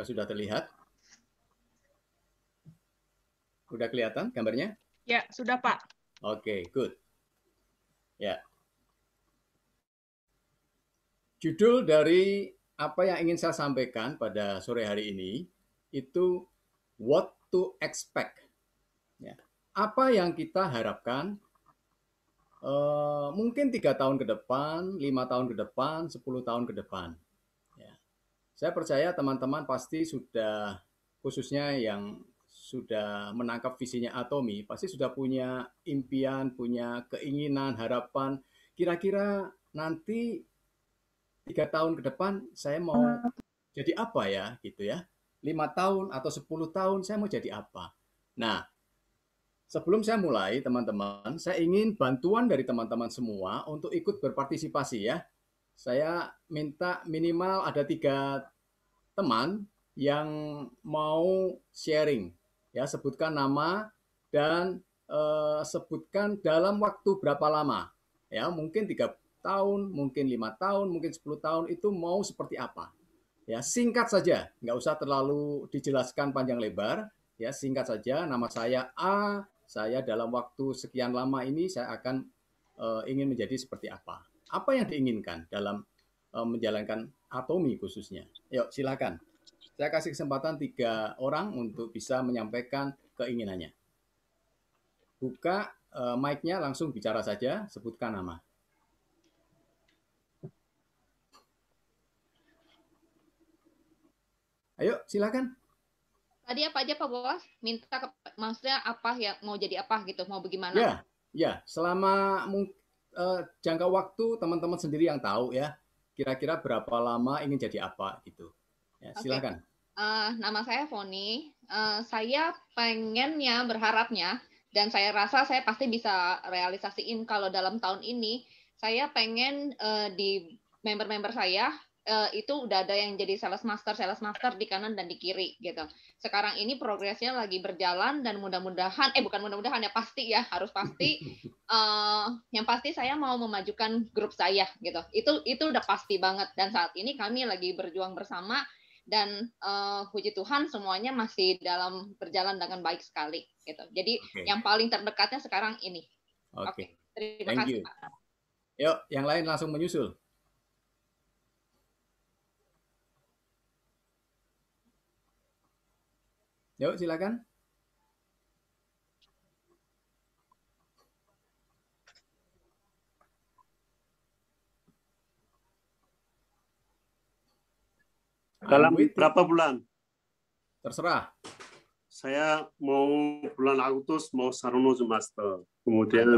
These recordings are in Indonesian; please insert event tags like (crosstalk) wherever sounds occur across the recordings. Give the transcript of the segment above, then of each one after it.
Apakah sudah terlihat? Sudah kelihatan gambarnya? Ya, sudah Pak. Oke, okay, good. Ya. Judul dari apa yang ingin saya sampaikan pada sore hari ini itu what to expect. Ya. Apa yang kita harapkan Uh, mungkin tiga tahun ke depan, lima tahun ke depan, 10 tahun ke depan. Saya percaya teman-teman pasti sudah, khususnya yang sudah menangkap visinya Atomi, pasti sudah punya impian, punya keinginan, harapan. Kira-kira nanti tiga tahun ke depan saya mau jadi apa ya, gitu ya. Lima tahun atau sepuluh tahun saya mau jadi apa. Nah, sebelum saya mulai, teman-teman, saya ingin bantuan dari teman-teman semua untuk ikut berpartisipasi ya saya minta minimal ada tiga teman yang mau sharing. Ya, sebutkan nama dan eh, sebutkan dalam waktu berapa lama. Ya, mungkin tiga tahun, mungkin lima tahun, mungkin sepuluh tahun itu mau seperti apa. Ya, singkat saja, nggak usah terlalu dijelaskan panjang lebar. Ya, singkat saja. Nama saya A. Saya dalam waktu sekian lama ini saya akan eh, ingin menjadi seperti apa apa yang diinginkan dalam uh, menjalankan atomi khususnya. Yuk, silakan. Saya kasih kesempatan tiga orang untuk bisa menyampaikan keinginannya. Buka uh, mic-nya, langsung bicara saja, sebutkan nama. Ayo, silakan. Tadi apa aja Pak Bos? Minta ke, maksudnya apa ya mau jadi apa gitu, mau bagaimana? Ya, ya, selama mungkin uh, jangka waktu teman-teman sendiri yang tahu ya kira-kira berapa lama ingin jadi apa gitu ya okay. silakan uh, nama saya Foni uh, saya pengennya berharapnya dan saya rasa saya pasti bisa realisasiin kalau dalam tahun ini saya pengen uh, di member-member saya Eh, itu udah ada yang jadi sales master sales master di kanan dan di kiri gitu sekarang ini progresnya lagi berjalan dan mudah-mudahan eh bukan mudah-mudahan ya pasti ya harus pasti uh, (laughs) yang pasti saya mau memajukan grup saya gitu itu itu udah pasti banget dan saat ini kami lagi berjuang bersama dan uh, puji Tuhan semuanya masih dalam berjalan dengan baik sekali gitu jadi okay. yang paling terdekatnya sekarang ini oke okay. okay. terima Thank kasih you. yuk yang lain langsung menyusul Yuk, silakan. Dalam berapa bulan? Terserah. Saya mau bulan Agustus mau Sarono Master. Kemudian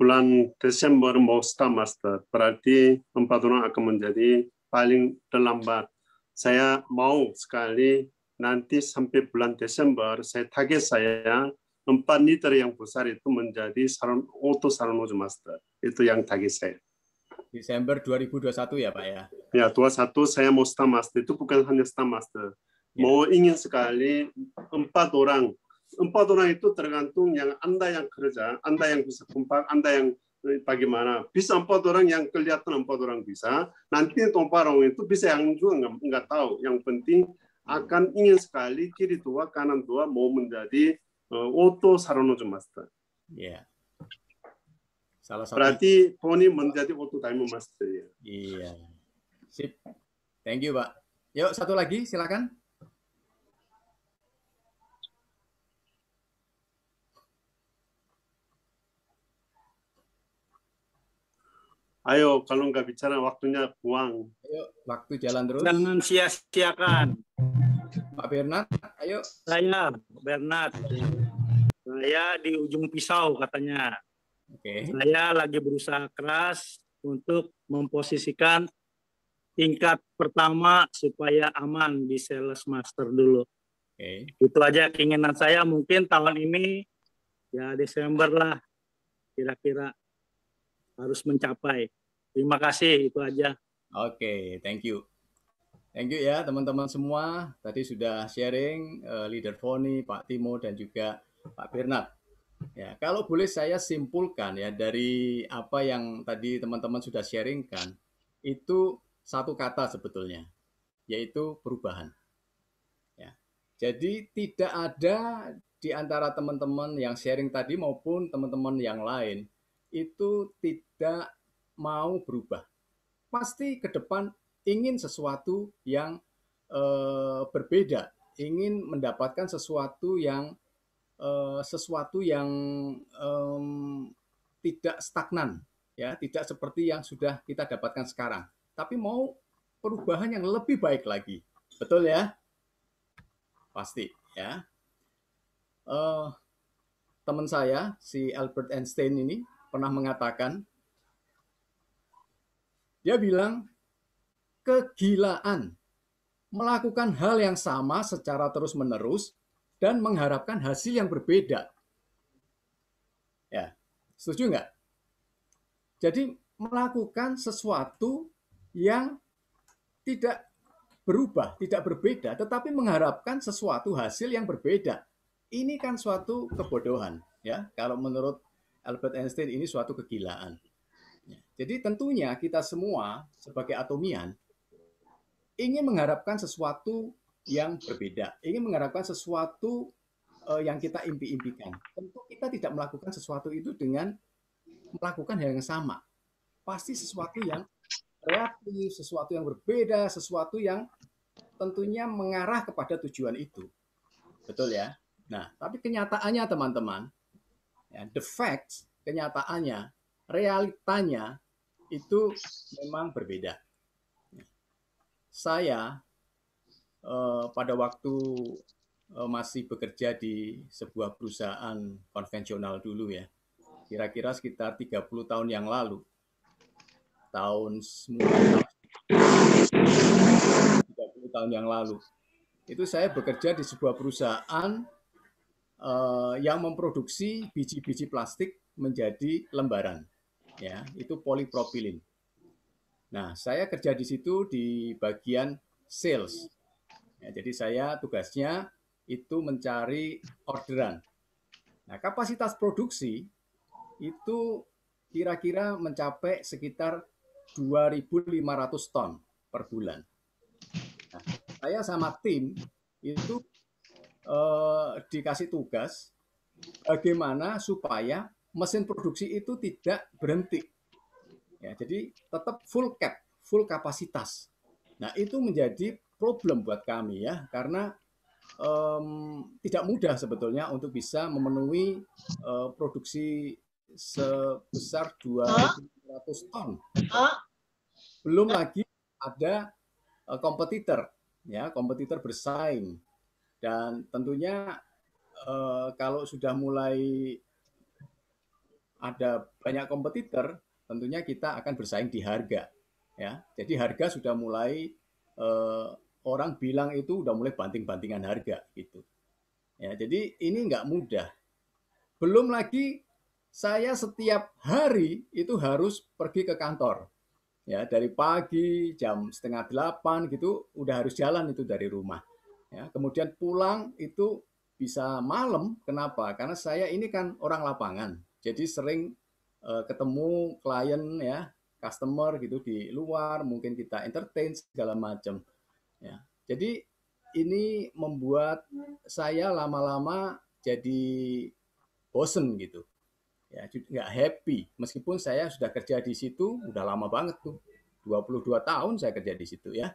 bulan Desember mau Star Master. Berarti empat orang akan menjadi paling terlambat. Saya mau sekali nanti sampai bulan Desember saya target saya empat liter yang besar itu menjadi saran auto saranojo master. Itu yang target saya. Desember 2021 ya Pak ya? Ya, 21 saya mau star master. Itu bukan hanya star master. Ya. Mau ingin sekali empat orang. Empat orang itu tergantung yang Anda yang kerja, Anda yang bisa kompak, Anda yang eh, bagaimana. Bisa empat orang yang kelihatan empat orang bisa. Nanti empat orang itu bisa yang juga nggak, nggak tahu. Yang penting akan ingin sekali kiri tua kanan tua mau menjadi uh, eh, Otto Saronojo Master. Yeah. Salah satu. Berarti Tony menjadi Otto Time Master ya. Iya. Sip. Thank you, Pak. Yuk, satu lagi silakan. Ayo, kalau nggak bicara waktunya buang. Ayo, waktu jalan terus. Jangan sia-siakan. Pak Bernard, ayo. Saya, Bernard. Saya di ujung pisau katanya. Okay. Saya lagi berusaha keras untuk memposisikan tingkat pertama supaya aman di sales master dulu. Okay. Itu aja keinginan saya mungkin tahun ini ya Desember lah kira-kira harus mencapai. Terima kasih itu aja. Oke, thank you. Thank you ya teman-teman semua. Tadi sudah sharing uh, leader Foni, Pak Timo dan juga Pak Bernard. Ya, kalau boleh saya simpulkan ya dari apa yang tadi teman-teman sudah sharingkan itu satu kata sebetulnya yaitu perubahan. Ya. Jadi tidak ada di antara teman-teman yang sharing tadi maupun teman-teman yang lain itu tidak mau berubah pasti ke depan ingin sesuatu yang eh, berbeda, ingin mendapatkan sesuatu yang eh, sesuatu yang tidak stagnan, ya, tidak seperti yang sudah kita dapatkan sekarang, tapi mau perubahan yang lebih baik lagi, betul ya? Pasti, ya. Uh, teman saya si Albert Einstein ini pernah mengatakan dia bilang kegilaan melakukan hal yang sama secara terus-menerus dan mengharapkan hasil yang berbeda. Ya, setuju nggak? Jadi melakukan sesuatu yang tidak berubah, tidak berbeda, tetapi mengharapkan sesuatu hasil yang berbeda. Ini kan suatu kebodohan, ya. Kalau menurut Albert Einstein ini suatu kegilaan. Jadi tentunya kita semua sebagai atomian ingin mengharapkan sesuatu yang berbeda, ingin mengharapkan sesuatu eh, yang kita impi-impikan. Tentu kita tidak melakukan sesuatu itu dengan melakukan hal yang sama. Pasti sesuatu yang kreatif, sesuatu yang berbeda, sesuatu yang tentunya mengarah kepada tujuan itu. Betul ya? Nah, tapi kenyataannya teman-teman, ya, the facts, kenyataannya realitanya itu memang berbeda. Saya eh, pada waktu eh, masih bekerja di sebuah perusahaan konvensional dulu ya, kira-kira sekitar 30 tahun yang lalu, tahun tiga puluh tahun yang lalu, itu saya bekerja di sebuah perusahaan eh, yang memproduksi biji-biji plastik menjadi lembaran ya itu polipropilin. Nah, saya kerja di situ di bagian sales. Ya, jadi saya tugasnya itu mencari orderan. Nah, kapasitas produksi itu kira-kira mencapai sekitar 2.500 ton per bulan. Nah, saya sama tim itu eh, dikasih tugas bagaimana supaya mesin produksi itu tidak berhenti. Ya, jadi tetap full cap, full kapasitas. Nah, itu menjadi problem buat kami ya, karena um, tidak mudah sebetulnya untuk bisa memenuhi uh, produksi sebesar 200 ton. Belum lagi ada uh, kompetitor, ya, kompetitor bersaing. Dan tentunya uh, kalau sudah mulai ada banyak kompetitor, tentunya kita akan bersaing di harga. Ya, jadi harga sudah mulai eh, orang bilang itu udah mulai banting-bantingan harga gitu. Ya, jadi ini nggak mudah. Belum lagi saya setiap hari itu harus pergi ke kantor. Ya, dari pagi jam setengah delapan gitu udah harus jalan itu dari rumah. Ya, kemudian pulang itu bisa malam. Kenapa? Karena saya ini kan orang lapangan. Jadi sering eh, ketemu klien ya, customer gitu di luar, mungkin kita entertain segala macam. Ya. Jadi ini membuat saya lama-lama jadi bosen gitu. Ya, nggak happy. Meskipun saya sudah kerja di situ, udah lama banget tuh. 22 tahun saya kerja di situ ya.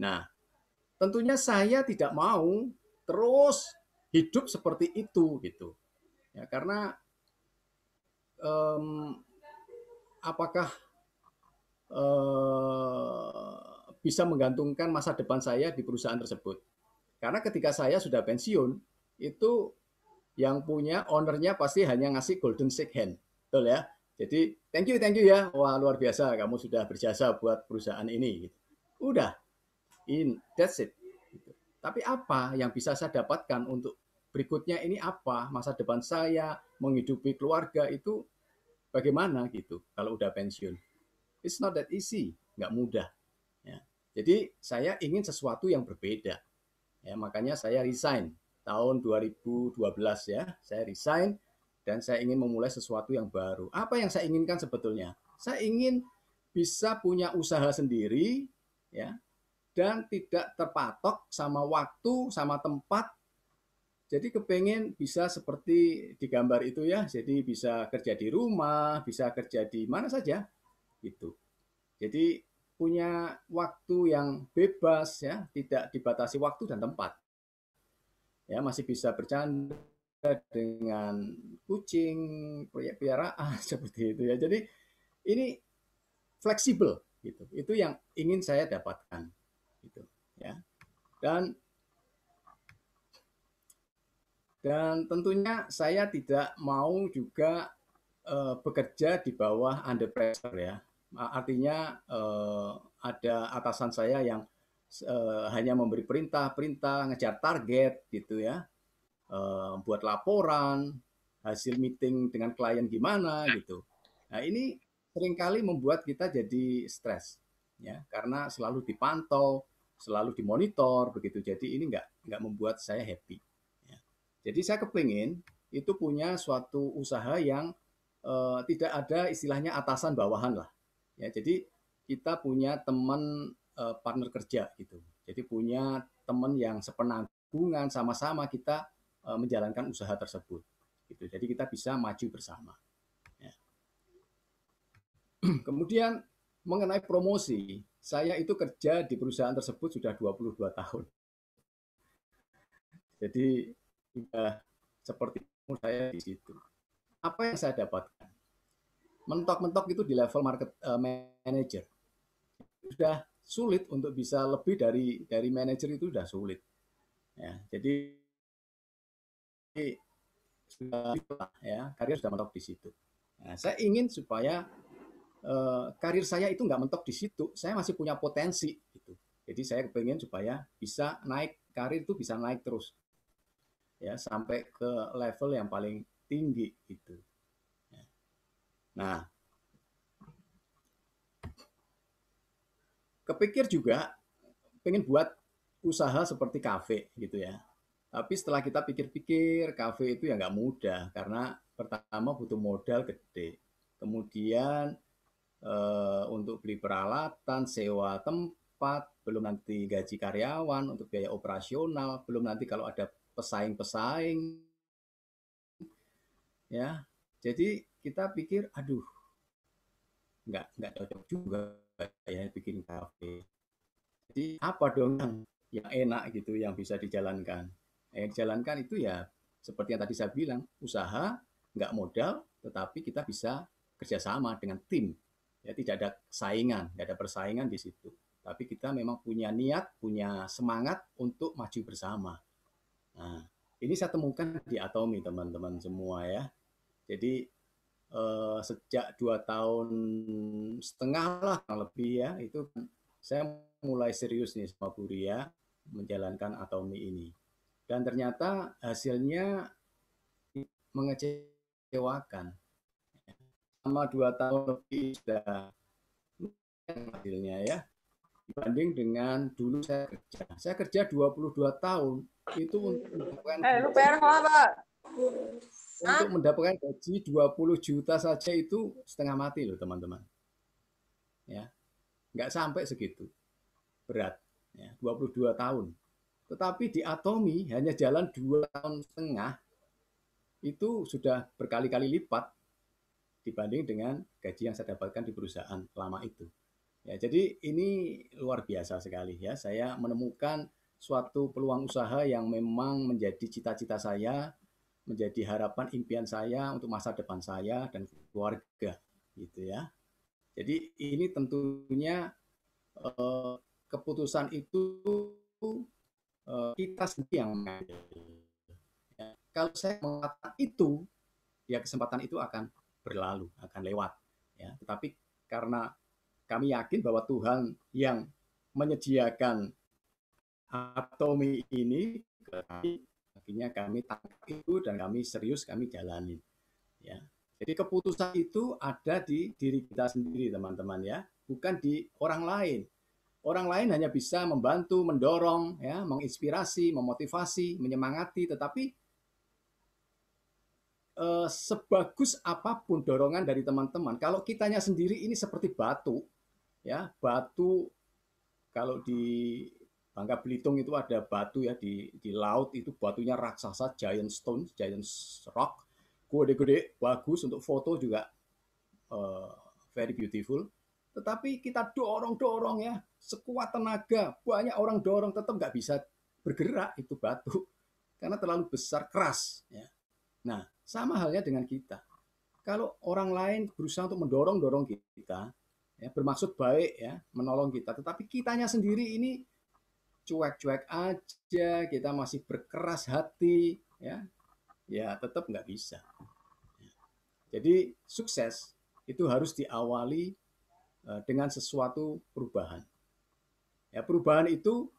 Nah, tentunya saya tidak mau terus hidup seperti itu gitu. Ya, karena um, apakah uh, bisa menggantungkan masa depan saya di perusahaan tersebut. Karena ketika saya sudah pensiun, itu yang punya ownernya pasti hanya ngasih golden shake hand. Betul ya? Jadi, thank you, thank you ya. Wah, luar biasa. Kamu sudah berjasa buat perusahaan ini. Udah. In, that's it. Gitu. Tapi apa yang bisa saya dapatkan untuk berikutnya ini apa? Masa depan saya, menghidupi keluarga itu bagaimana gitu kalau udah pensiun. It's not that easy, nggak mudah. Ya. Jadi saya ingin sesuatu yang berbeda. Ya, makanya saya resign tahun 2012 ya, saya resign dan saya ingin memulai sesuatu yang baru. Apa yang saya inginkan sebetulnya? Saya ingin bisa punya usaha sendiri ya dan tidak terpatok sama waktu, sama tempat jadi kepengen bisa seperti di gambar itu ya, jadi bisa kerja di rumah, bisa kerja di mana saja, itu. Jadi punya waktu yang bebas ya, tidak dibatasi waktu dan tempat. Ya masih bisa bercanda dengan kucing, piaraan (laughs) seperti itu ya. Jadi ini fleksibel gitu. Itu yang ingin saya dapatkan gitu ya. Dan dan tentunya saya tidak mau juga uh, bekerja di bawah under pressure ya. Artinya uh, ada atasan saya yang uh, hanya memberi perintah-perintah, ngejar target gitu ya. Uh, buat laporan, hasil meeting dengan klien gimana gitu. Nah, ini seringkali membuat kita jadi stres ya karena selalu dipantau, selalu dimonitor begitu. Jadi ini nggak nggak membuat saya happy. Jadi saya kepingin itu punya suatu usaha yang uh, tidak ada istilahnya atasan bawahan lah. Ya, jadi kita punya teman uh, partner kerja gitu. Jadi punya teman yang sepenanggungan sama-sama kita uh, menjalankan usaha tersebut. Gitu. Jadi kita bisa maju bersama. Ya. (clears throat) Kemudian mengenai promosi, saya itu kerja di perusahaan tersebut sudah 22 tahun. Jadi sudah iya, seperti saya di situ. Apa yang saya dapatkan? Mentok-mentok itu di level market uh, manager. Sudah sulit untuk bisa lebih dari dari manager itu sudah sulit. Ya, jadi sudah ya karir sudah mentok di situ. Nah, saya ingin supaya uh, karir saya itu nggak mentok di situ. Saya masih punya potensi gitu. Jadi saya ingin supaya bisa naik karir itu bisa naik terus ya sampai ke level yang paling tinggi itu. Nah, kepikir juga pengen buat usaha seperti kafe gitu ya. Tapi setelah kita pikir-pikir, kafe itu ya nggak mudah karena pertama butuh modal gede. Kemudian e, untuk beli peralatan, sewa tempat, belum nanti gaji karyawan untuk biaya operasional, belum nanti kalau ada pesaing-pesaing ya jadi kita pikir aduh nggak nggak cocok juga ya bikin kafe jadi apa dong yang yang enak gitu yang bisa dijalankan yang dijalankan itu ya seperti yang tadi saya bilang usaha nggak modal tetapi kita bisa kerjasama dengan tim ya tidak ada saingan tidak ada persaingan di situ tapi kita memang punya niat punya semangat untuk maju bersama Nah, ini saya temukan di Atomi teman-teman semua ya. Jadi eh, sejak dua tahun setengah lah lebih ya itu saya mulai serius nih sama Buria menjalankan Atomi ini. Dan ternyata hasilnya mengecewakan. Sama dua tahun lebih sudah hasilnya ya dibanding dengan dulu saya kerja. Saya kerja 22 tahun itu untuk mendapatkan eh, gaji, dua Untuk mendapatkan gaji 20 juta saja itu setengah mati loh teman-teman. Ya. Nggak sampai segitu. Berat ya, 22 tahun. Tetapi di Atomi hanya jalan 2 tahun setengah itu sudah berkali-kali lipat dibanding dengan gaji yang saya dapatkan di perusahaan lama itu. Ya, jadi ini luar biasa sekali ya. Saya menemukan suatu peluang usaha yang memang menjadi cita-cita saya, menjadi harapan impian saya untuk masa depan saya dan keluarga, gitu ya. Jadi ini tentunya eh, keputusan itu eh, kita sendiri yang mengambil. Ya, kalau saya mengatakan itu, ya kesempatan itu akan berlalu, akan lewat. Ya, tetapi karena kami yakin bahwa Tuhan yang menyediakan atomi ini kami, akhirnya kami tangkap itu dan kami serius kami jalani. Ya. Jadi keputusan itu ada di diri kita sendiri teman-teman ya, bukan di orang lain. Orang lain hanya bisa membantu, mendorong, ya, menginspirasi, memotivasi, menyemangati, tetapi eh, sebagus apapun dorongan dari teman-teman, kalau kitanya sendiri ini seperti batu, ya batu kalau di Bangka Belitung itu ada batu ya di di laut itu batunya raksasa giant stone, giant rock, gede-gede, bagus untuk foto juga uh, very beautiful. Tetapi kita dorong-dorong ya sekuat tenaga, banyak orang dorong tetap nggak bisa bergerak itu batu karena terlalu besar keras ya. Nah sama halnya dengan kita. Kalau orang lain berusaha untuk mendorong-dorong kita, ya, bermaksud baik ya menolong kita tetapi kitanya sendiri ini cuek-cuek aja kita masih berkeras hati ya ya tetap nggak bisa jadi sukses itu harus diawali eh, dengan sesuatu perubahan ya perubahan itu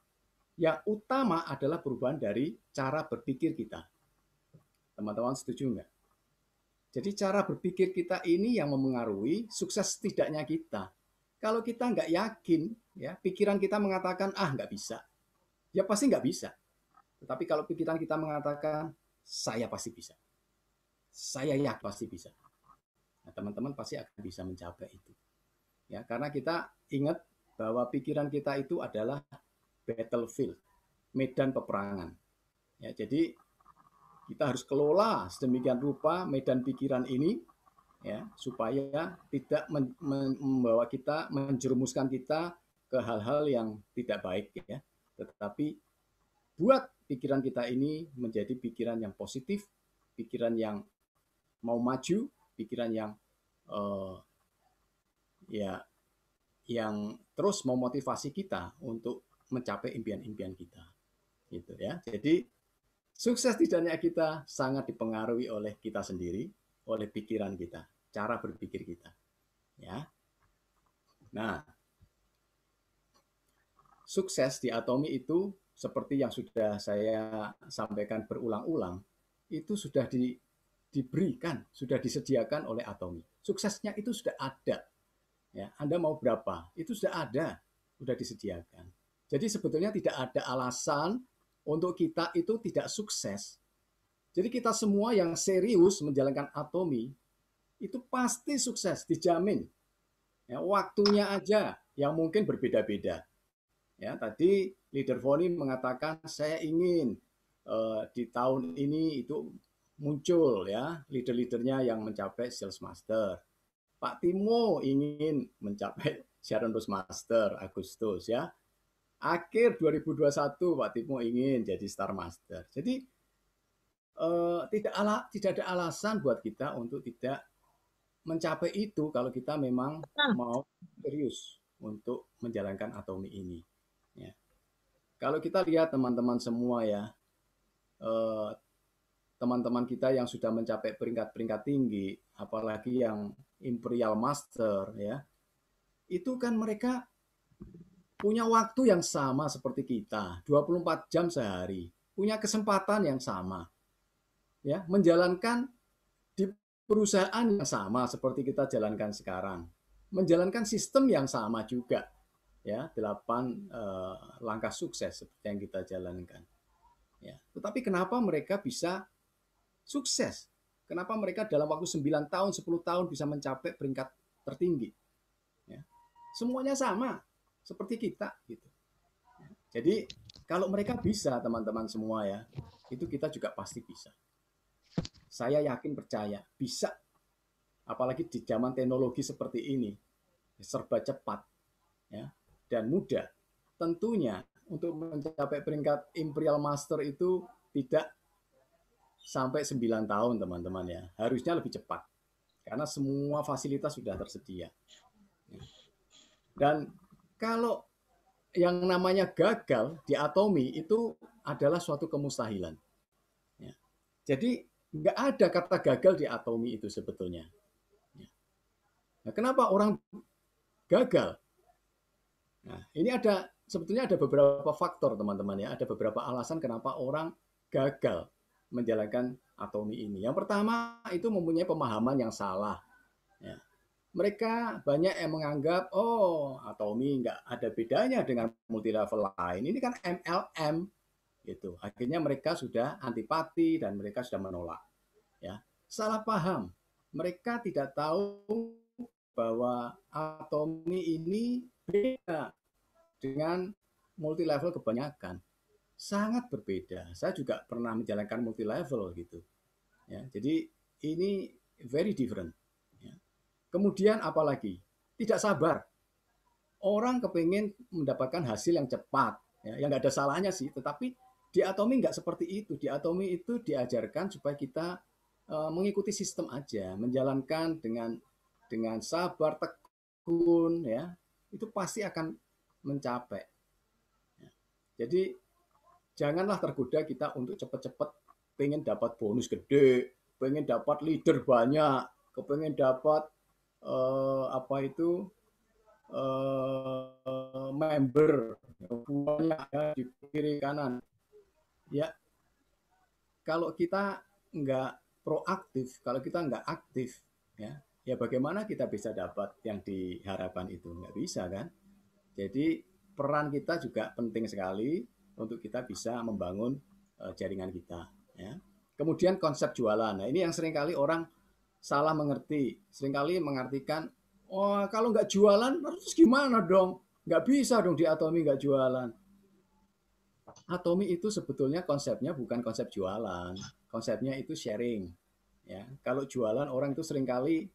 yang utama adalah perubahan dari cara berpikir kita teman-teman setuju nggak jadi cara berpikir kita ini yang memengaruhi sukses tidaknya kita. Kalau kita nggak yakin, ya pikiran kita mengatakan ah nggak bisa, ya pasti nggak bisa. Tetapi kalau pikiran kita mengatakan saya pasti bisa, saya yakin pasti bisa, nah, teman-teman pasti akan bisa mencapai itu. Ya karena kita ingat bahwa pikiran kita itu adalah battlefield, medan peperangan. Ya, jadi kita harus kelola sedemikian rupa medan pikiran ini ya supaya tidak men, men, membawa kita menjerumuskan kita ke hal-hal yang tidak baik ya. Tetapi buat pikiran kita ini menjadi pikiran yang positif, pikiran yang mau maju, pikiran yang uh, ya yang terus memotivasi kita untuk mencapai impian-impian kita gitu ya jadi Sukses tidaknya kita sangat dipengaruhi oleh kita sendiri, oleh pikiran kita, cara berpikir kita. Ya. Nah, sukses di Atomi itu seperti yang sudah saya sampaikan berulang-ulang, itu sudah di, diberikan, sudah disediakan oleh Atomi. Suksesnya itu sudah ada. Ya, Anda mau berapa? Itu sudah ada, sudah disediakan. Jadi sebetulnya tidak ada alasan untuk kita itu tidak sukses. Jadi kita semua yang serius menjalankan atomi itu pasti sukses, dijamin. Ya, waktunya aja yang mungkin berbeda-beda. Ya, tadi leader Foni mengatakan saya ingin uh, di tahun ini itu muncul ya leader-leadernya yang mencapai sales master. Pak Timo ingin mencapai (laughs) Sharon Rose Master Agustus ya akhir 2021 Pak Timo ingin jadi Star Master. Jadi eh, tidak ala, tidak ada alasan buat kita untuk tidak mencapai itu kalau kita memang ah. mau serius untuk menjalankan atomi ini. Ya. Kalau kita lihat teman-teman semua ya, teman eh, teman-teman kita yang sudah mencapai peringkat-peringkat tinggi, apalagi yang imperial master ya, itu kan mereka punya waktu yang sama seperti kita, 24 jam sehari, punya kesempatan yang sama. Ya, menjalankan di perusahaan yang sama seperti kita jalankan sekarang. Menjalankan sistem yang sama juga. Ya, 8 eh, langkah sukses seperti yang kita jalankan. Ya, tetapi kenapa mereka bisa sukses? Kenapa mereka dalam waktu 9 tahun, 10 tahun bisa mencapai peringkat tertinggi? Ya? Semuanya sama, seperti kita gitu. Jadi kalau mereka bisa teman-teman semua ya, itu kita juga pasti bisa. Saya yakin percaya bisa. Apalagi di zaman teknologi seperti ini, serba cepat ya dan mudah. Tentunya untuk mencapai peringkat Imperial Master itu tidak sampai 9 tahun teman-teman ya. Harusnya lebih cepat. Karena semua fasilitas sudah tersedia. Dan kalau yang namanya gagal di atomi itu adalah suatu kemustahilan. Ya. Jadi nggak ada kata gagal di atomi itu sebetulnya. Ya. Nah, kenapa orang gagal? Nah, ini ada sebetulnya ada beberapa faktor teman-teman ya, ada beberapa alasan kenapa orang gagal menjalankan atomi ini. Yang pertama itu mempunyai pemahaman yang salah mereka banyak yang menganggap oh Atomi nggak ada bedanya dengan multi level lain. Ini kan MLM gitu. Akhirnya mereka sudah antipati dan mereka sudah menolak. Ya, salah paham. Mereka tidak tahu bahwa Atomi ini beda dengan multi level kebanyakan. Sangat berbeda. Saya juga pernah menjalankan multi level gitu. Ya, jadi ini very different Kemudian apalagi? Tidak sabar. Orang kepingin mendapatkan hasil yang cepat, ya, yang nggak ada salahnya sih. Tetapi di Atomi nggak seperti itu. Di Atomi itu diajarkan supaya kita uh, mengikuti sistem aja, menjalankan dengan dengan sabar, tekun, ya itu pasti akan mencapai. Ya. Jadi janganlah tergoda kita untuk cepat-cepat pengen dapat bonus gede, pengen dapat leader banyak, kepengen dapat uh, apa itu uh, member punya ya, di kiri kanan. Ya, kalau kita nggak proaktif, kalau kita nggak aktif, ya, ya bagaimana kita bisa dapat yang diharapkan itu? Nggak bisa kan? Jadi peran kita juga penting sekali untuk kita bisa membangun eh, jaringan kita. Ya. Kemudian konsep jualan. Nah ini yang seringkali orang salah mengerti. Seringkali mengartikan, oh kalau nggak jualan terus gimana dong? Nggak bisa dong di Atomi nggak jualan. Atomi itu sebetulnya konsepnya bukan konsep jualan. Konsepnya itu sharing. Ya, kalau jualan orang itu seringkali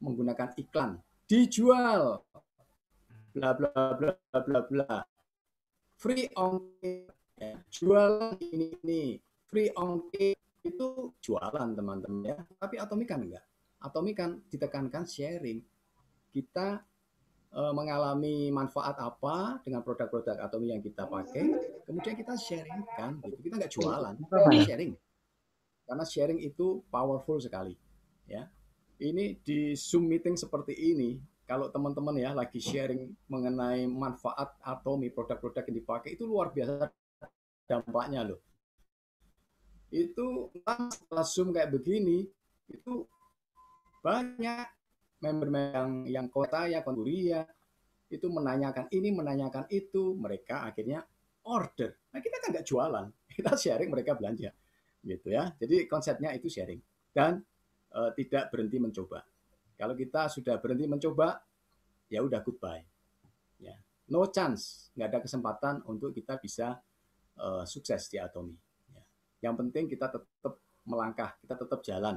menggunakan iklan. Dijual. Bla bla bla bla bla. Free ongkir. Ya, jualan ini ini. Free ongkir itu jualan teman-teman ya. Tapi atomikan kan enggak. atomikan kan ditekankan sharing. Kita e, mengalami manfaat apa dengan produk-produk atomi yang kita pakai, kemudian kita sharingkan gitu. Kita nggak jualan, kita sharing. Karena sharing itu powerful sekali ya. Ini di Zoom meeting seperti ini, kalau teman-teman ya lagi sharing mengenai manfaat atomi produk-produk yang dipakai itu luar biasa dampaknya loh itu langsung kayak begini itu banyak member yang yang kota ya konduria itu menanyakan ini menanyakan itu mereka akhirnya order nah kita kan nggak jualan (laughs) kita sharing mereka belanja gitu ya jadi konsepnya itu sharing dan e, tidak berhenti mencoba kalau kita sudah berhenti mencoba ya udah goodbye ya no chance nggak ada kesempatan untuk kita bisa e, sukses di Atomi yang penting kita tetap melangkah, kita tetap jalan.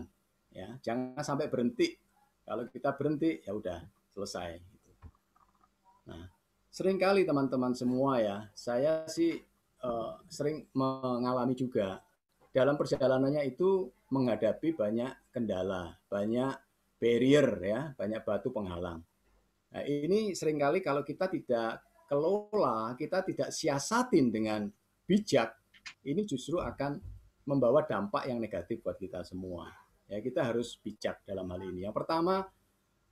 Ya, jangan sampai berhenti. Kalau kita berhenti, ya udah selesai. Gitu. Nah, seringkali teman-teman semua ya, saya sih uh, sering mengalami juga dalam perjalanannya itu menghadapi banyak kendala, banyak barrier ya, banyak batu penghalang. Nah, ini seringkali kalau kita tidak kelola, kita tidak siasatin dengan bijak, ini justru akan membawa dampak yang negatif buat kita semua. Ya, kita harus bijak dalam hal ini. Yang pertama,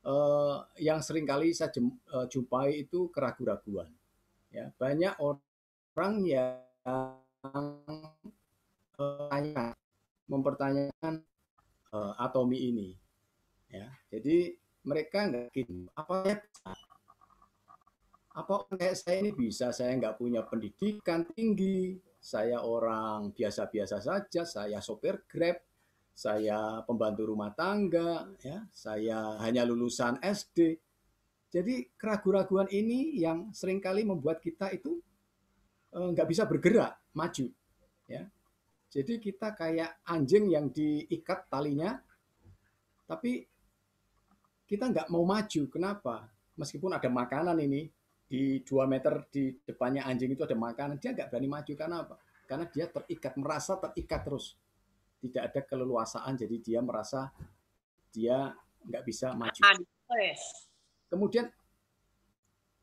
eh, yang kali saya eh, jumpai itu keraguan-raguan. Ya, banyak orang yang eh, mempertanyakan eh, atomi ini. Ya, jadi mereka nggak yakin gitu. apa ya apa kayak saya ini bisa saya nggak punya pendidikan tinggi saya orang biasa-biasa saja, saya sopir Grab, saya pembantu rumah tangga, ya, saya hanya lulusan SD. Jadi keraguan-raguan ini yang seringkali membuat kita itu eh, nggak bisa bergerak maju, ya. Jadi kita kayak anjing yang diikat talinya, tapi kita nggak mau maju. Kenapa? Meskipun ada makanan ini, di 2 meter di depannya anjing itu ada makanan, dia nggak berani maju karena apa? Karena dia terikat, merasa terikat terus. Tidak ada keleluasaan, jadi dia merasa dia nggak bisa maju. Kemudian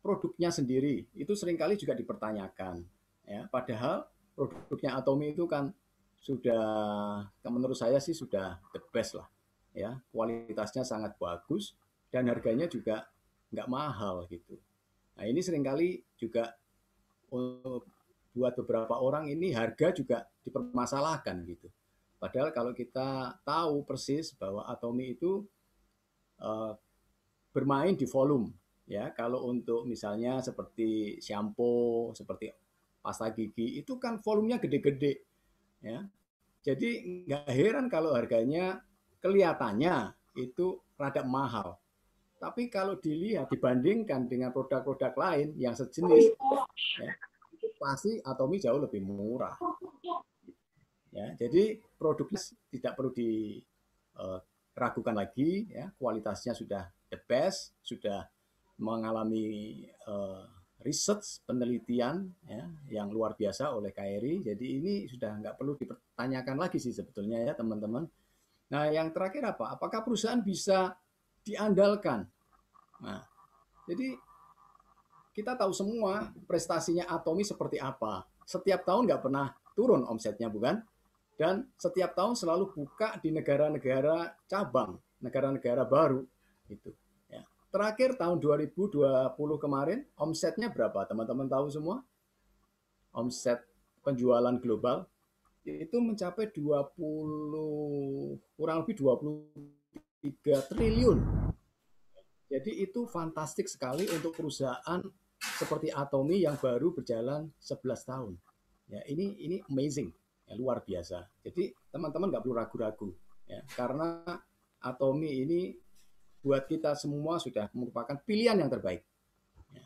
produknya sendiri itu seringkali juga dipertanyakan. Ya, padahal produknya Atomi itu kan sudah, menurut saya sih sudah the best lah. Ya, kualitasnya sangat bagus dan harganya juga nggak mahal gitu. Nah ini seringkali juga oh, buat beberapa orang ini harga juga dipermasalahkan gitu. Padahal kalau kita tahu persis bahwa atomi itu uh, bermain di volume ya. Kalau untuk misalnya seperti shampoo, seperti pasta gigi itu kan volumenya gede-gede ya. Jadi nggak heran kalau harganya kelihatannya itu rada mahal. Tapi kalau dilihat dibandingkan dengan produk-produk lain yang sejenis, oh, iya. ya, itu pasti Atomi jauh lebih murah. Ya, jadi produknya tidak perlu diragukan eh, lagi, ya, kualitasnya sudah the best, sudah mengalami uh, research penelitian ya, yang luar biasa oleh KRI. Jadi ini sudah nggak perlu dipertanyakan lagi sih sebetulnya ya teman-teman. Nah yang terakhir apa? Apakah perusahaan bisa diandalkan Nah, jadi kita tahu semua prestasinya Atomi seperti apa. Setiap tahun nggak pernah turun omsetnya, bukan? Dan setiap tahun selalu buka di negara-negara cabang, negara-negara baru. Itu. Ya. Terakhir tahun 2020 kemarin, omsetnya berapa? Teman-teman tahu semua? Omset penjualan global itu mencapai 20 kurang lebih 23 triliun jadi itu fantastik sekali untuk perusahaan seperti Atomi yang baru berjalan 11 tahun. Ya, ini ini amazing, ya, luar biasa. Jadi teman-teman nggak perlu ragu-ragu ya, karena Atomi ini buat kita semua sudah merupakan pilihan yang terbaik. Ya.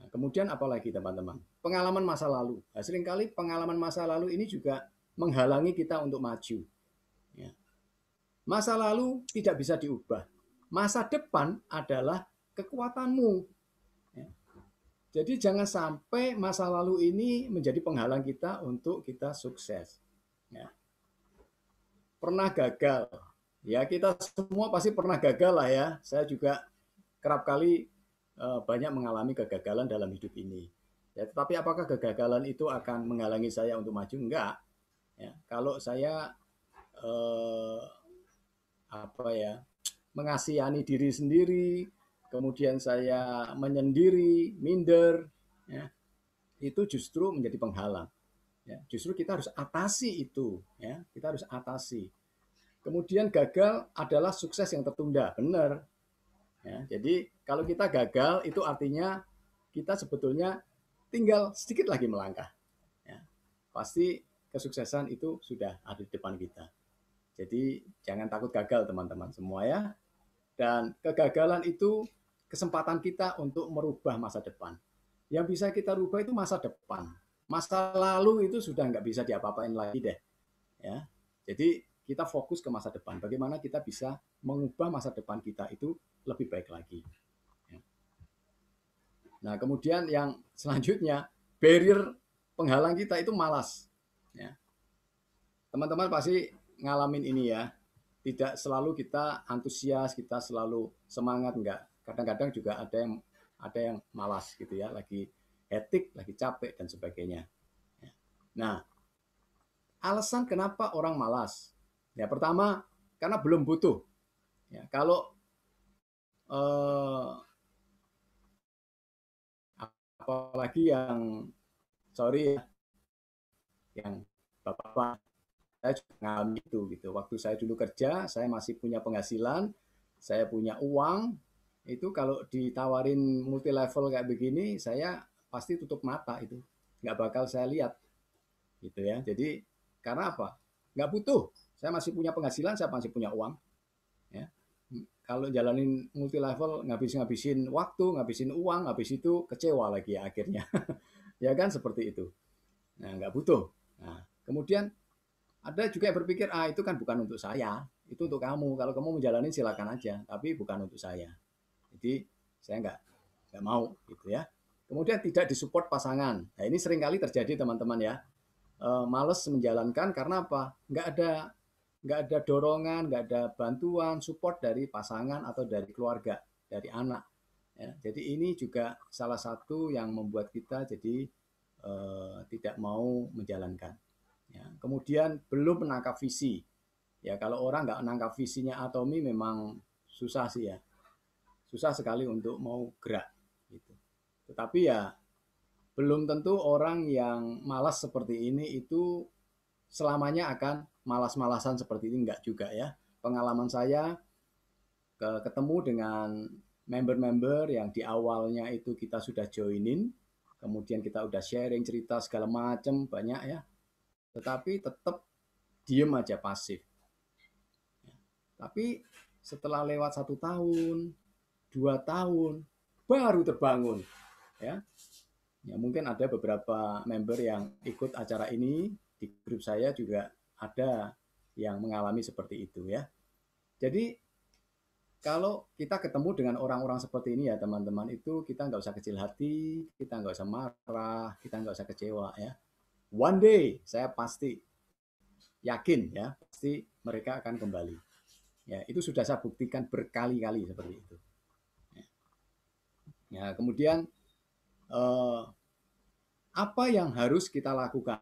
Nah, kemudian apalagi teman-teman? Pengalaman masa lalu. Nah, seringkali pengalaman masa lalu ini juga menghalangi kita untuk maju. Ya. Masa lalu tidak bisa diubah, masa depan adalah kekuatanmu. Ya. Jadi jangan sampai masa lalu ini menjadi penghalang kita untuk kita sukses. Ya. Pernah gagal, ya kita semua pasti pernah gagal lah ya. Saya juga kerap kali eh, banyak mengalami kegagalan dalam hidup ini. Ya, tetapi apakah kegagalan itu akan menghalangi saya untuk maju? Enggak. Ya, kalau saya eh, apa ya mengasihani diri sendiri, kemudian saya menyendiri, minder, ya, itu justru menjadi penghalang. Ya, justru kita harus atasi itu, ya, kita harus atasi. Kemudian gagal adalah sukses yang tertunda, benar. Ya, jadi kalau kita gagal itu artinya kita sebetulnya tinggal sedikit lagi melangkah. Ya, pasti kesuksesan itu sudah ada di depan kita. Jadi jangan takut gagal teman-teman semua ya. Dan kegagalan itu kesempatan kita untuk merubah masa depan. Yang bisa kita rubah itu masa depan. Masa lalu itu sudah nggak bisa diapa-apain lagi deh. Ya. Jadi kita fokus ke masa depan. Bagaimana kita bisa mengubah masa depan kita itu lebih baik lagi. Ya. Nah kemudian yang selanjutnya barrier penghalang kita itu malas. Ya. Teman-teman pasti ngalamin ini ya. Tidak selalu kita antusias, kita selalu semangat enggak. Kadang-kadang juga ada yang ada yang malas gitu ya, lagi etik, lagi capek dan sebagainya. Ya. Nah, alasan kenapa orang malas? Ya pertama karena belum butuh. Ya, kalau eh, apalagi yang sorry ya, yang bapak-bapak saya juga mengalami itu gitu. Waktu saya dulu kerja, saya masih punya penghasilan, saya punya uang. Itu kalau ditawarin multi level kayak begini, saya pasti tutup mata itu. Nggak bakal saya lihat. Gitu ya. Jadi karena apa? Nggak butuh. Saya masih punya penghasilan, saya masih punya uang. Ya. Hmm, kalau jalanin multi level ngabis-ngabisin waktu, ngabisin uang, habis itu kecewa lagi ya akhirnya. (laughs) ya kan seperti itu. Nah, nggak butuh. Nah, kemudian ada juga yang berpikir, ah itu kan bukan untuk saya, itu untuk kamu. Kalau kamu menjalani silakan aja, tapi bukan untuk saya. Jadi saya nggak nggak mau gitu ya. Kemudian tidak disupport pasangan. Nah ini seringkali terjadi teman-teman ya. E, males menjalankan karena apa? Nggak ada nggak ada dorongan, nggak ada bantuan, support dari pasangan atau dari keluarga, dari anak. Ya, jadi ini juga salah satu yang membuat kita jadi e, tidak mau menjalankan. Ya, kemudian belum menangkap visi. Ya kalau orang nggak menangkap visinya Atomi memang susah sih ya, susah sekali untuk mau gerak. Gitu. Tetapi ya belum tentu orang yang malas seperti ini itu selamanya akan malas-malasan seperti ini nggak juga ya. Pengalaman saya ke, ketemu dengan member-member yang di awalnya itu kita sudah joinin, kemudian kita udah sharing cerita segala macam banyak ya tetapi tetap diem aja pasif. Tapi setelah lewat satu tahun, dua tahun, baru terbangun. Ya, ya mungkin ada beberapa member yang ikut acara ini di grup saya juga ada yang mengalami seperti itu ya. Jadi kalau kita ketemu dengan orang-orang seperti ini ya teman-teman itu kita nggak usah kecil hati, kita nggak usah marah, kita nggak usah kecewa ya One day saya pasti yakin ya pasti mereka akan kembali. Ya itu sudah saya buktikan berkali-kali seperti itu. Ya kemudian eh, apa yang harus kita lakukan?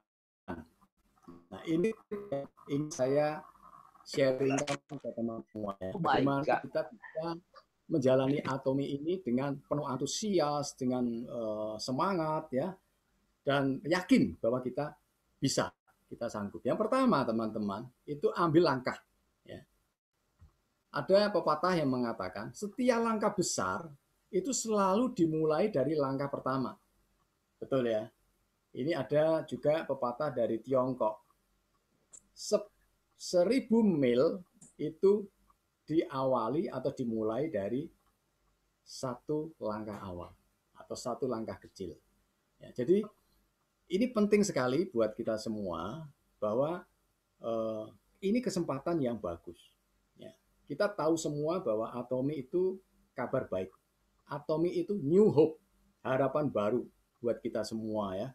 Nah ini ini saya sharing ke teman semua. Ya. Oh Bagaimana oh kita bisa menjalani atomi ini dengan penuh antusias, dengan uh, semangat ya, dan yakin bahwa kita bisa, kita sanggup. Yang pertama, teman-teman, itu ambil langkah. Ya. Ada pepatah yang mengatakan, setiap langkah besar itu selalu dimulai dari langkah pertama. Betul ya? Ini ada juga pepatah dari Tiongkok. Se seribu mil itu diawali atau dimulai dari satu langkah awal atau satu langkah kecil. Ya, jadi ini penting sekali buat kita semua bahwa eh, ini kesempatan yang bagus. Ya. Kita tahu semua bahwa Atomi itu kabar baik. Atomi itu new hope, harapan baru buat kita semua ya.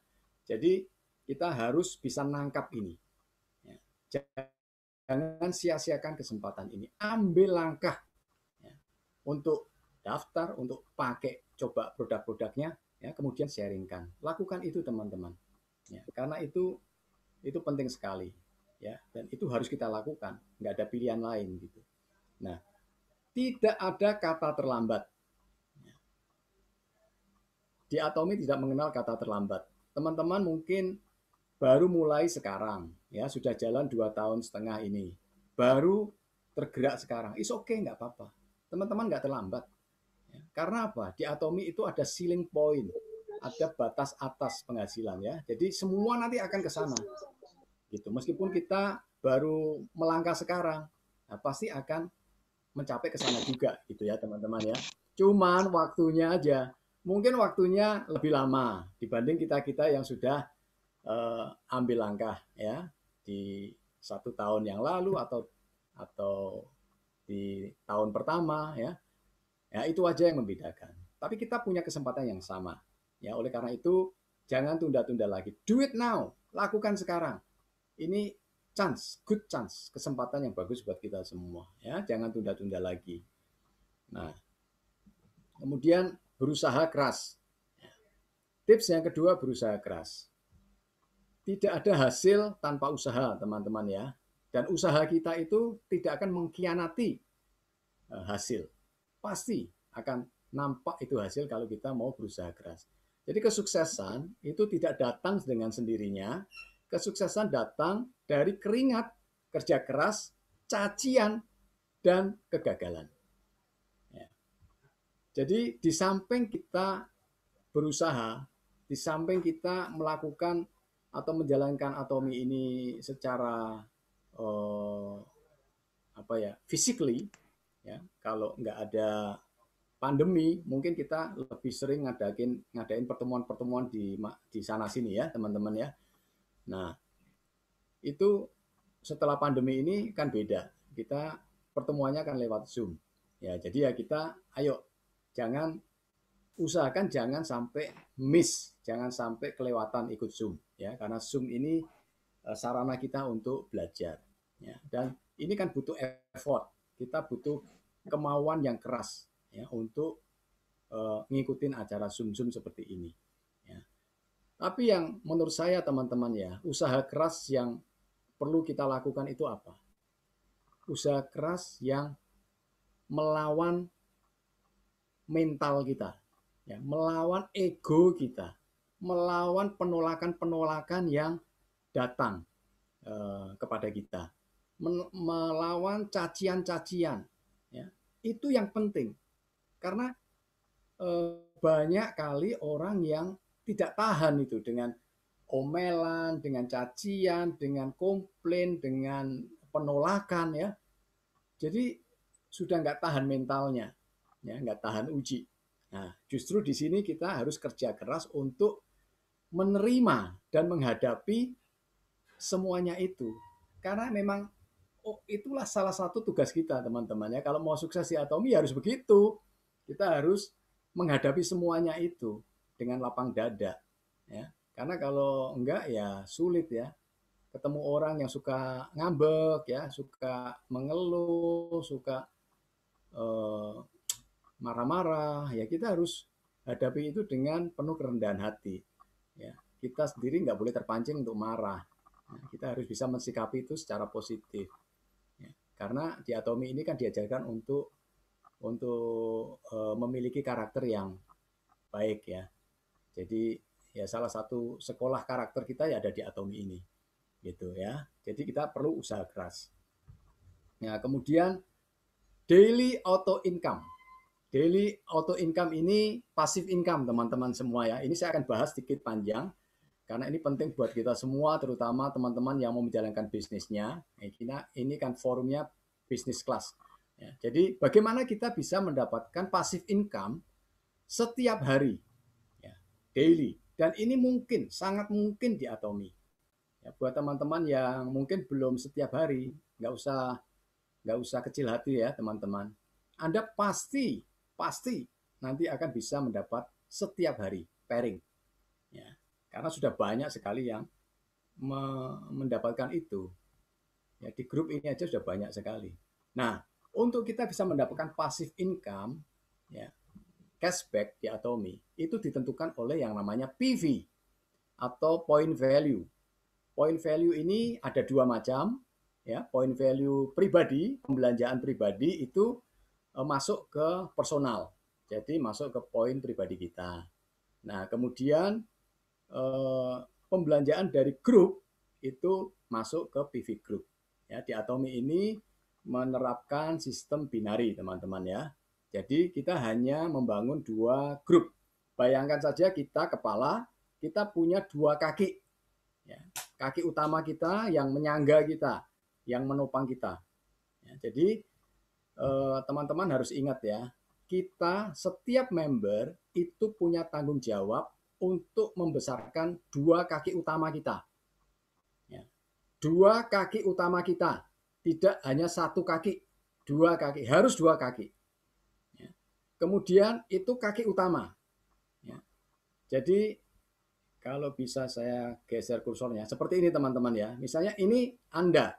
Jadi kita harus bisa nangkap ini. Ya. Jangan sia-siakan kesempatan ini. Ambil langkah ya. untuk daftar, untuk pakai coba produk-produknya, ya kemudian sharingkan lakukan itu teman-teman ya karena itu itu penting sekali ya dan itu harus kita lakukan nggak ada pilihan lain gitu nah tidak ada kata terlambat ya. di Atomi tidak mengenal kata terlambat teman-teman mungkin baru mulai sekarang ya sudah jalan dua tahun setengah ini baru tergerak sekarang is oke okay, nggak apa-apa teman-teman nggak terlambat karena apa? Di atomi itu ada ceiling point, ada batas atas penghasilan ya. Jadi semua nanti akan ke sana. Gitu. Meskipun kita baru melangkah sekarang, nah pasti akan mencapai ke sana juga gitu ya teman-teman ya. Cuman waktunya aja. Mungkin waktunya lebih lama dibanding kita-kita yang sudah uh, ambil langkah ya di satu tahun yang lalu atau atau di tahun pertama ya Ya, itu aja yang membedakan. Tapi kita punya kesempatan yang sama. Ya, oleh karena itu jangan tunda-tunda lagi. Do it now. Lakukan sekarang. Ini chance, good chance, kesempatan yang bagus buat kita semua. Ya, jangan tunda-tunda lagi. Nah, kemudian berusaha keras. Tips yang kedua berusaha keras. Tidak ada hasil tanpa usaha, teman-teman ya. Dan usaha kita itu tidak akan mengkhianati eh, hasil pasti akan nampak itu hasil kalau kita mau berusaha keras. Jadi kesuksesan itu tidak datang dengan sendirinya. Kesuksesan datang dari keringat, kerja keras, cacian, dan kegagalan. Ya. Jadi di samping kita berusaha, di samping kita melakukan atau menjalankan atomi ini secara eh, apa ya, physically, Ya, kalau nggak ada pandemi, mungkin kita lebih sering ngadakin ngadain pertemuan-pertemuan di di sana sini ya, teman-teman ya. Nah, itu setelah pandemi ini kan beda. Kita pertemuannya kan lewat Zoom. Ya, jadi ya kita ayo jangan usahakan jangan sampai miss, jangan sampai kelewatan ikut Zoom ya karena Zoom ini eh, sarana kita untuk belajar ya. Dan ini kan butuh effort kita butuh kemauan yang keras ya untuk uh, ngikutin acara zoom-zoom seperti ini. Ya. Tapi yang menurut saya teman-teman ya, usaha keras yang perlu kita lakukan itu apa? Usaha keras yang melawan mental kita, ya, melawan ego kita, melawan penolakan-penolakan yang datang eh, kepada kita melawan cacian-cacian. Ya, itu yang penting karena eh, banyak kali orang yang tidak tahan itu dengan omelan, dengan cacian, dengan komplain, dengan penolakan ya. Jadi sudah nggak tahan mentalnya, ya nggak tahan uji. Nah, justru di sini kita harus kerja keras untuk menerima dan menghadapi semuanya itu. Karena memang oh, itulah salah satu tugas kita teman-temannya. Kalau mau sukses di Atomi ya harus begitu. Kita harus menghadapi semuanya itu dengan lapang dada. Ya. Karena kalau enggak ya sulit ya. Ketemu orang yang suka ngambek ya, suka mengeluh, suka marah eh, marah-marah. ya kita harus hadapi itu dengan penuh kerendahan hati. Ya. Kita sendiri nggak boleh terpancing untuk marah. Nah, kita harus bisa mensikapi itu secara positif. Karena di atomi ini kan diajarkan untuk untuk uh, memiliki karakter yang baik ya. Jadi ya salah satu sekolah karakter kita ya ada di Atomi ini. Gitu ya. Jadi kita perlu usaha keras. Nah, kemudian daily auto income. Daily auto income ini pasif income teman-teman semua ya. Ini saya akan bahas sedikit panjang karena ini penting buat kita semua, terutama teman-teman yang mau menjalankan bisnisnya. Kita nah, ini kan forumnya bisnis kelas. Ya, jadi bagaimana kita bisa mendapatkan passive income setiap hari, ya, daily. Dan ini mungkin, sangat mungkin di Atomi. Ya, buat teman-teman yang mungkin belum setiap hari, nggak usah nggak usah kecil hati ya teman-teman. Anda pasti pasti nanti akan bisa mendapat setiap hari pairing. Ya. Karena sudah banyak sekali yang me mendapatkan itu. Ya, di grup ini aja sudah banyak sekali. Nah, untuk kita bisa mendapatkan pasif income, ya, cashback di Atomi, itu ditentukan oleh yang namanya PV atau point value. Point value ini ada dua macam, ya point value pribadi pembelanjaan pribadi itu eh, masuk ke personal jadi masuk ke poin pribadi kita nah kemudian Eh, pembelanjaan dari grup itu masuk ke PV Group. Ya, di Atomi ini menerapkan sistem binari, teman-teman ya. Jadi kita hanya membangun dua grup. Bayangkan saja kita kepala, kita punya dua kaki. Ya, kaki utama kita yang menyangga kita, yang menopang kita. Ya, jadi eh, teman-teman eh, harus ingat ya, kita setiap member itu punya tanggung jawab untuk membesarkan dua kaki utama kita. Ya. Dua kaki utama kita, tidak hanya satu kaki, dua kaki, harus dua kaki. Ya. Kemudian itu kaki utama. Ya. Jadi kalau bisa saya geser kursornya, seperti ini teman-teman ya. Misalnya ini Anda,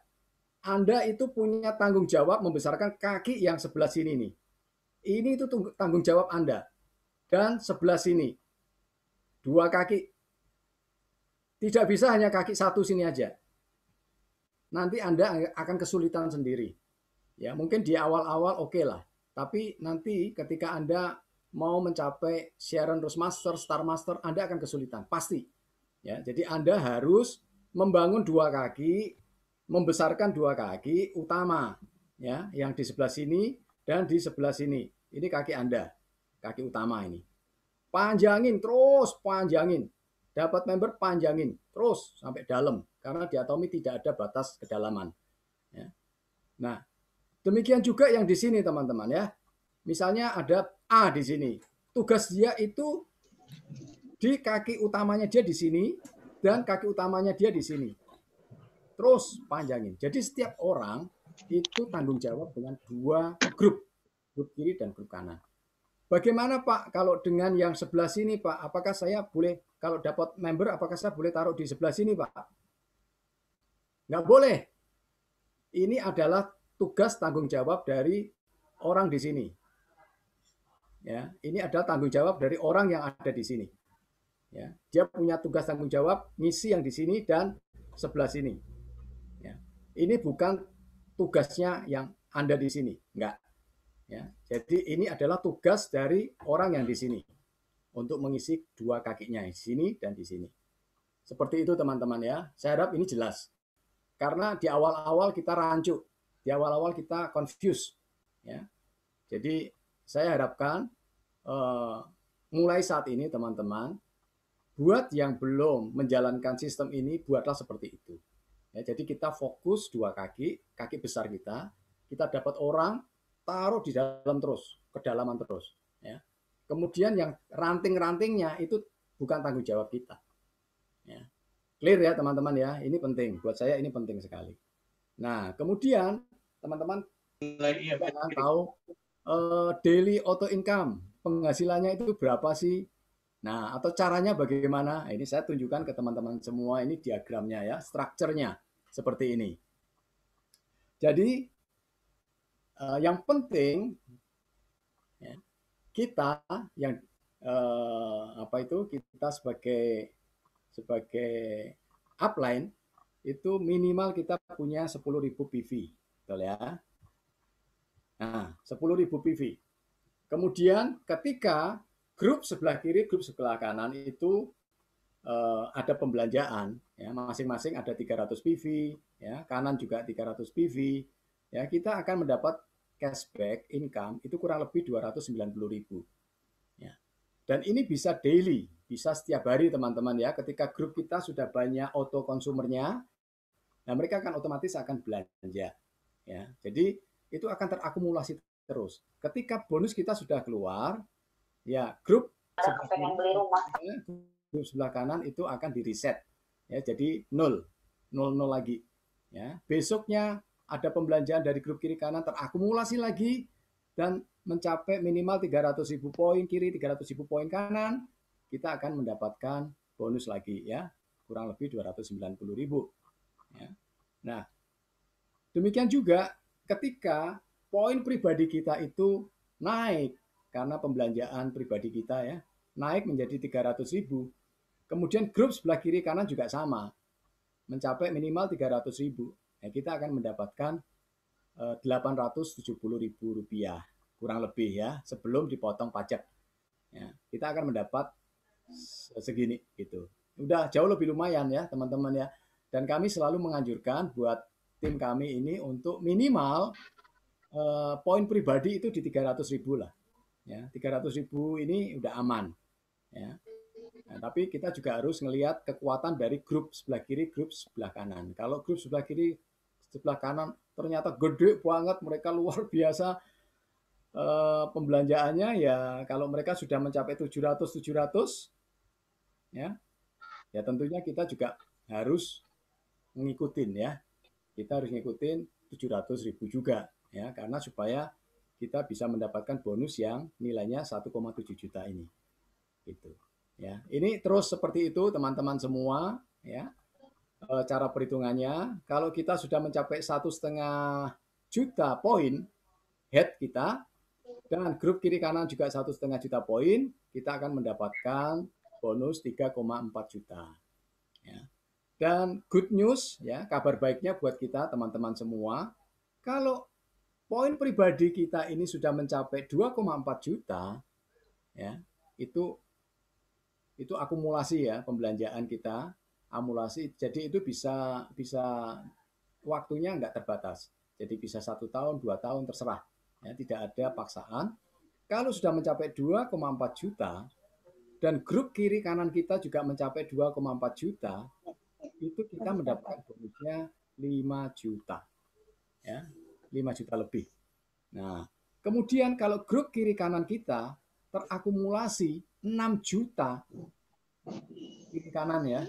anda itu punya tanggung jawab membesarkan kaki yang sebelah sini ini, Ini itu tanggung jawab Anda. Dan sebelah sini dua kaki. Tidak bisa hanya kaki satu sini aja. Nanti Anda akan kesulitan sendiri. Ya, mungkin di awal-awal oke okay lah. Tapi nanti ketika Anda mau mencapai Sharon Rose Master, Star Master, Anda akan kesulitan, pasti. Ya, jadi Anda harus membangun dua kaki, membesarkan dua kaki utama, ya, yang di sebelah sini dan di sebelah sini. Ini kaki Anda, kaki utama ini panjangin terus panjangin dapat member panjangin terus sampai dalam karena di atomi tidak ada batas kedalaman ya. nah demikian juga yang di sini teman-teman ya misalnya ada A di sini tugas dia itu di kaki utamanya dia di sini dan kaki utamanya dia di sini terus panjangin jadi setiap orang itu tanggung jawab dengan dua grup grup kiri dan grup kanan Bagaimana Pak kalau dengan yang sebelah sini Pak? Apakah saya boleh kalau dapat member apakah saya boleh taruh di sebelah sini Pak? Nggak boleh. Ini adalah tugas tanggung jawab dari orang di sini. Ya, ini adalah tanggung jawab dari orang yang ada di sini. Ya, dia punya tugas tanggung jawab misi yang di sini dan sebelah sini. Ya, ini bukan tugasnya yang Anda di sini, enggak. Ya, jadi ini adalah tugas dari orang yang di sini untuk mengisi dua kakinya di sini dan di sini. Seperti itu teman-teman ya. Saya harap ini jelas. Karena di awal-awal kita rancu, di awal-awal kita confuse. Ya. Jadi saya harapkan uh, mulai saat ini teman-teman, buat yang belum menjalankan sistem ini buatlah seperti itu. Ya, jadi kita fokus dua kaki, kaki besar kita, kita dapat orang taruh di dalam terus, kedalaman terus. Ya. Kemudian yang ranting-rantingnya itu bukan tanggung jawab kita. Ya. Clear ya teman-teman ya, ini penting. Buat saya ini penting sekali. Nah, kemudian teman-teman jangan iya, tahu uh, daily auto income penghasilannya itu berapa sih? Nah, atau caranya bagaimana? Nah, ini saya tunjukkan ke teman-teman semua ini diagramnya ya, strukturnya seperti ini. Jadi uh, yang penting ya, kita yang uh, apa itu kita sebagai sebagai upline itu minimal kita punya 10.000 PV, betul ya? Nah, 10.000 PV. Kemudian ketika grup sebelah kiri, grup sebelah kanan itu uh, ada pembelanjaan, ya masing-masing ada 300 PV, ya kanan juga 300 PV, ya kita akan mendapat cashback income itu kurang lebih 290.000. Ya. Dan ini bisa daily, bisa setiap hari teman-teman ya. Ketika grup kita sudah banyak auto konsumernya, nah mereka akan otomatis akan belanja. Ya. Jadi itu akan terakumulasi terus. Ketika bonus kita sudah keluar, ya grup sebelah kanan, ya, sebelah kanan itu akan di reset. Ya, jadi nol, nol nol lagi. Ya, besoknya ada pembelanjaan dari grup kiri kanan terakumulasi lagi dan mencapai minimal 300.000 poin kiri, 300.000 poin kanan, kita akan mendapatkan bonus lagi ya, kurang lebih 290.000. Ya. Nah, demikian juga ketika poin pribadi kita itu naik karena pembelanjaan pribadi kita ya, naik menjadi 300.000. Kemudian grup sebelah kiri kanan juga sama, mencapai minimal 300.000 ya kita akan mendapatkan eh, Rp870.000 kurang lebih ya sebelum dipotong pajak. Ya, kita akan mendapat segini gitu. Udah jauh lebih lumayan ya teman-teman ya. Dan kami selalu menganjurkan buat tim kami ini untuk minimal eh, poin pribadi itu di 300.000 lah. Ya, 300.000 ini udah aman. Ya. Nah, tapi kita juga harus melihat kekuatan dari grup sebelah kiri, grup sebelah kanan. Kalau grup sebelah kiri sebelah kanan ternyata gede banget mereka luar (laughs) biasa e, pembelanjaannya ya kalau mereka sudah mencapai 700 700 ya ya tentunya kita juga harus ngikutin ya kita harus ngikutin 700 ribu juga ya karena supaya kita bisa mendapatkan bonus yang nilainya 1,7 juta ini itu ya ini terus seperti itu teman-teman semua ya Eh, cara perhitungannya. Kalau kita sudah mencapai satu setengah juta poin head kita dan grup kiri kanan juga satu setengah juta poin, kita akan mendapatkan bonus 3,4 juta. Ya. Dan good news ya kabar baiknya buat kita teman-teman semua, kalau poin pribadi kita ini sudah mencapai 2,4 juta, ya itu itu akumulasi ya pembelanjaan kita amulasi. Jadi itu bisa bisa waktunya nggak terbatas. Jadi bisa satu tahun, dua tahun terserah. Ya, tidak ada paksaan. Kalau sudah mencapai 2,4 juta dan grup kiri kanan kita juga mencapai 2,4 juta, itu kita mendapatkan bonusnya 5 juta. Ya, 5 juta lebih. Nah, kemudian kalau grup kiri kanan kita terakumulasi 6 juta kiri kanan ya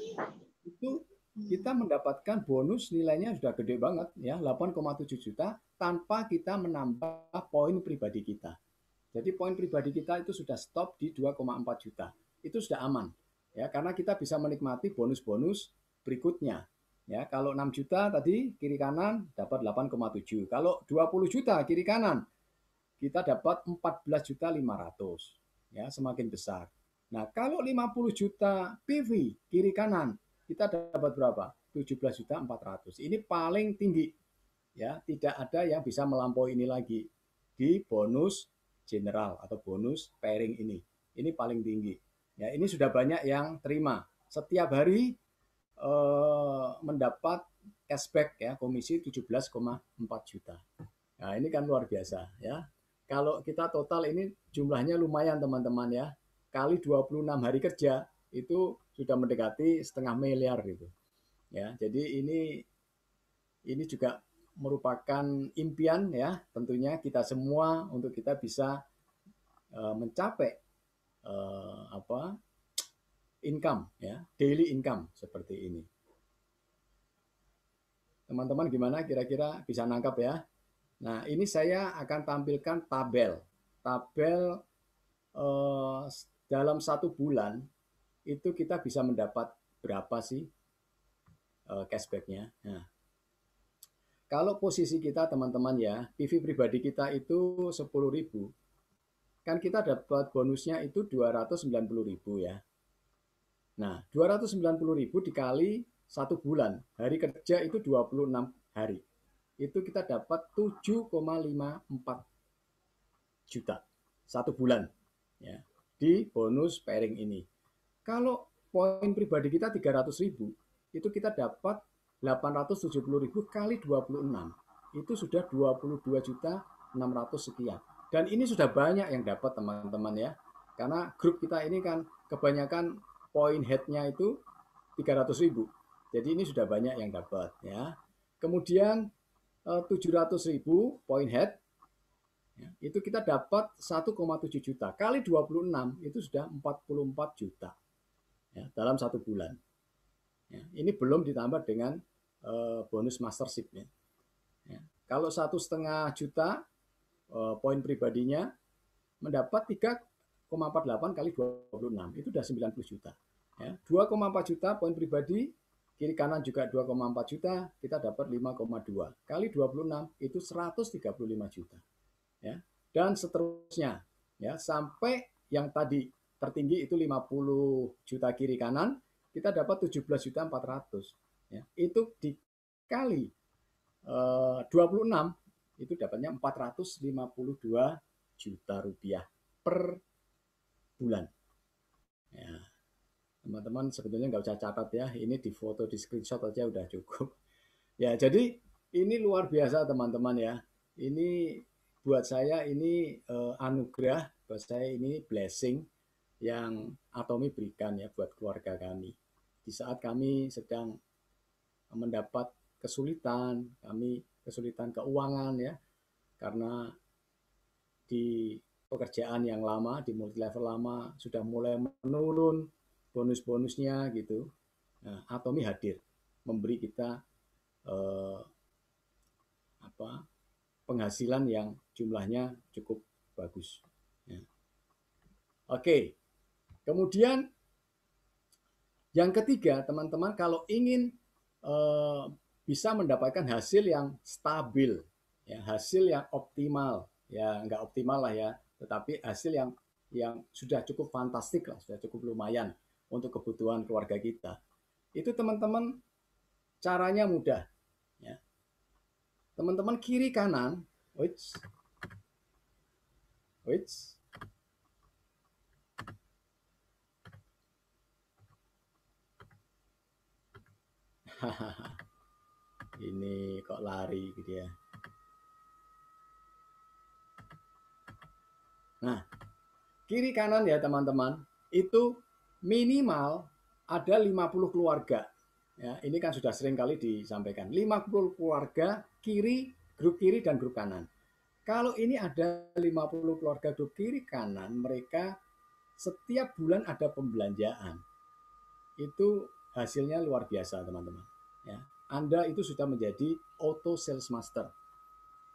itu kita mendapatkan bonus nilainya sudah gede banget ya 8,7 juta tanpa kita menambah poin pribadi kita. Jadi poin pribadi kita itu sudah stop di 2,4 juta. Itu sudah aman ya karena kita bisa menikmati bonus-bonus berikutnya. Ya, kalau 6 juta tadi kiri kanan dapat 8,7. Kalau 20 juta kiri kanan kita dapat 14 juta 500. Ya, semakin besar. Nah, kalau 50 juta PV kiri kanan kita dapat berapa? 17.400. Ini paling tinggi. Ya, tidak ada yang bisa melampaui ini lagi di bonus general atau bonus pairing ini. Ini paling tinggi. Ya, ini sudah banyak yang terima. Setiap hari eh, mendapat cashback ya, komisi 17,4 juta. Nah, ini kan luar biasa ya. Kalau kita total ini jumlahnya lumayan teman-teman ya. Kali 26 hari kerja itu sudah mendekati setengah miliar gitu. Ya, jadi ini ini juga merupakan impian ya tentunya kita semua untuk kita bisa uh, mencapai uh, apa income ya daily income seperti ini teman-teman gimana kira-kira bisa nangkap ya nah ini saya akan tampilkan tabel tabel uh, dalam satu bulan itu kita bisa mendapat berapa sih eh, cashbacknya. Nah, kalau posisi kita teman-teman ya, PV pribadi kita itu 10.000, kan kita dapat bonusnya itu 290.000 ya. Nah, 290.000 dikali satu bulan, hari kerja itu 26 hari. Itu kita dapat 7,54 juta satu bulan ya di bonus pairing ini. Kalau poin pribadi kita 300 ribu, itu kita dapat 870 ribu kali 26. Itu sudah 22 juta 600 sekian. Dan ini sudah banyak yang dapat teman-teman ya. Karena grup kita ini kan kebanyakan poin headnya itu 300 ribu. Jadi ini sudah banyak yang dapat ya. Kemudian 700 eh, ribu poin head ya, itu kita dapat 1,7 juta kali 26 itu sudah 44 juta ya, dalam satu bulan. Ya, ini belum ditambah dengan uh, bonus mastershipnya. Ya, kalau satu setengah juta uh, poin pribadinya mendapat 3,48 kali 26 itu sudah 90 juta. Ya, 2,4 juta poin pribadi kiri kanan juga 2,4 juta kita dapat 5,2 kali 26 itu 135 juta. Ya, dan seterusnya ya sampai yang tadi tertinggi itu 50 juta kiri kanan, kita dapat 17 juta 400. Ya, itu dikali eh, 26 itu dapatnya 452 juta rupiah per bulan. Ya. Teman-teman sebetulnya nggak usah catat ya, ini di foto di screenshot aja udah cukup. Ya, jadi ini luar biasa teman-teman ya. Ini buat saya ini uh, anugerah, buat saya ini blessing yang Atomi berikan ya buat keluarga kami. Di saat kami sedang mendapat kesulitan, kami kesulitan keuangan ya, karena di pekerjaan yang lama, di multi level lama sudah mulai menurun bonus-bonusnya gitu. Nah, Atomi hadir memberi kita eh, apa penghasilan yang jumlahnya cukup bagus. Ya. Oke, okay. Kemudian yang ketiga, teman-teman kalau ingin eh, bisa mendapatkan hasil yang stabil, ya, hasil yang optimal, ya nggak optimal lah ya, tetapi hasil yang yang sudah cukup fantastik lah, sudah cukup lumayan untuk kebutuhan keluarga kita. Itu teman-teman caranya mudah. Ya. Teman-teman kiri kanan, which, which, (laughs) ini kok lari gitu ya nah kiri kanan ya teman-teman itu minimal ada 50 keluarga ya ini kan sudah sering kali disampaikan 50 keluarga kiri grup kiri dan grup kanan kalau ini ada 50 keluarga grup kiri kanan mereka setiap bulan ada pembelanjaan itu hasilnya luar biasa teman-teman ya, Anda itu sudah menjadi auto sales master.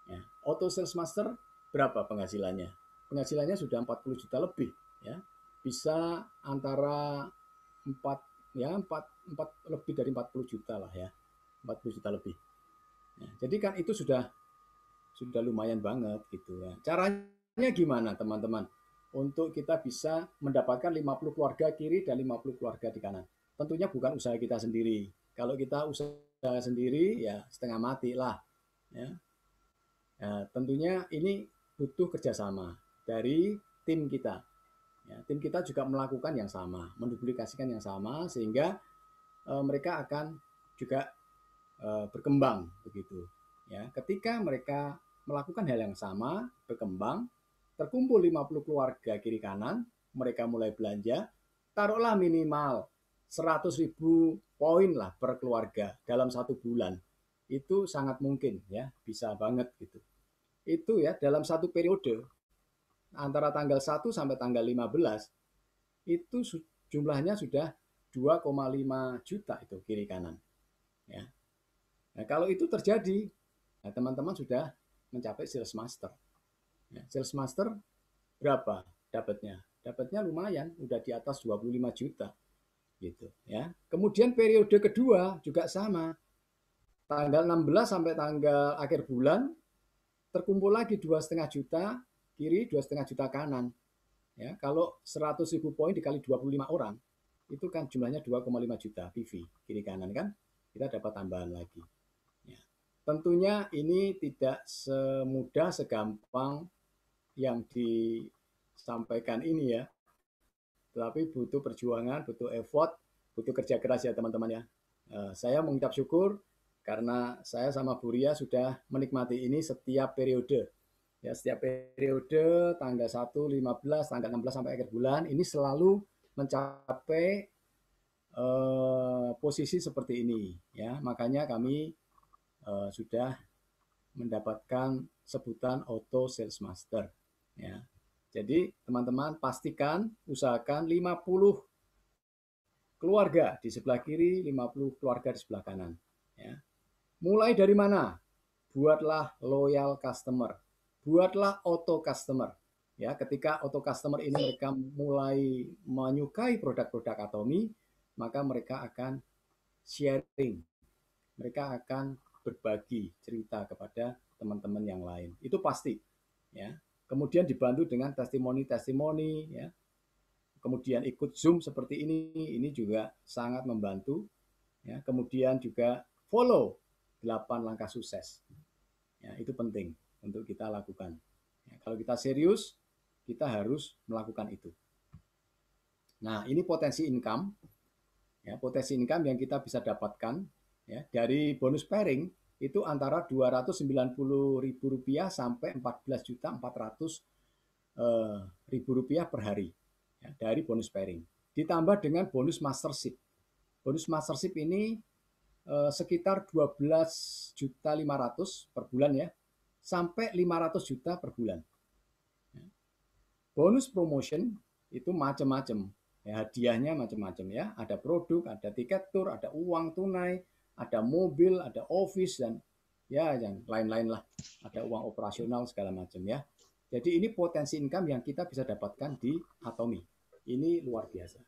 Ya, auto sales master berapa penghasilannya? Penghasilannya sudah 40 juta lebih, ya. Bisa antara 4 ya 4 4 lebih dari 40 juta lah ya. 40 juta lebih. Ya, jadi kan itu sudah sudah lumayan banget gitu ya. Caranya gimana teman-teman? Untuk kita bisa mendapatkan 50 keluarga kiri dan 50 keluarga di kanan. Tentunya bukan usaha kita sendiri. Kalau kita usaha sendiri ya setengah mati lah. Ya. ya tentunya ini butuh kerjasama dari tim kita. Ya, tim kita juga melakukan yang sama, menduplikasikan yang sama sehingga e, mereka akan juga e, berkembang begitu. Ya, ketika mereka melakukan hal yang sama, berkembang, terkumpul 50 keluarga kiri kanan, mereka mulai belanja, taruhlah minimal 100 ribu poin lah per keluarga dalam satu bulan itu sangat mungkin ya bisa banget gitu itu ya dalam satu periode antara tanggal 1 sampai tanggal 15 itu jumlahnya sudah 2,5 juta itu kiri kanan ya nah, kalau itu terjadi nah, teman-teman nah, sudah mencapai sales master ya, sales master berapa dapatnya dapatnya lumayan udah di atas 25 juta gitu ya. Kemudian periode kedua juga sama. Tanggal 16 sampai tanggal akhir bulan terkumpul lagi dua setengah juta kiri, dua setengah juta kanan. Ya, kalau 100 ribu poin dikali 25 orang, itu kan jumlahnya 2,5 juta PV kiri kanan kan, kita dapat tambahan lagi. Ya. Tentunya ini tidak semudah segampang yang disampaikan ini ya, tetapi butuh perjuangan, butuh effort, butuh kerja keras ya teman-teman ya. Eh, saya mengucap syukur karena saya sama Buria sudah menikmati ini setiap periode. Ya, setiap periode tanggal 1, 15, tanggal 16 sampai akhir bulan ini selalu mencapai eh, posisi seperti ini ya. Makanya kami uh, sudah mendapatkan sebutan auto sales master ya jadi teman-teman pastikan usahakan 50 keluarga di sebelah kiri, 50 keluarga di sebelah kanan. Ya. Mulai dari mana? Buatlah loyal customer, buatlah auto customer. Ya, ketika auto customer ini mereka mulai menyukai produk-produk Atomi, maka mereka akan sharing, mereka akan berbagi cerita kepada teman-teman yang lain. Itu pasti, ya. Kemudian dibantu dengan testimoni-testimoni, ya. Kemudian ikut Zoom seperti ini, ini juga sangat membantu. Ya. Kemudian juga follow 8 langkah sukses. Ya, itu penting untuk kita lakukan. Ya, kalau kita serius, kita harus melakukan itu. Nah, ini potensi income. Ya, potensi income yang kita bisa dapatkan ya, dari bonus pairing itu antara rp rupiah sampai rp eh, rupiah per hari ya, dari bonus pairing. Ditambah dengan bonus mastership. Bonus mastership ini eh, sekitar 12.500 per bulan ya, sampai 500 juta per bulan. Ya. Bonus promotion itu macam-macam. Ya, hadiahnya macam-macam ya. Ada produk, ada tiket tur, ada uang tunai, ada mobil, ada office dan ya yang lain-lain lah, ada uang operasional segala macam ya. Jadi ini potensi income yang kita bisa dapatkan di Atomi. Ini luar biasa.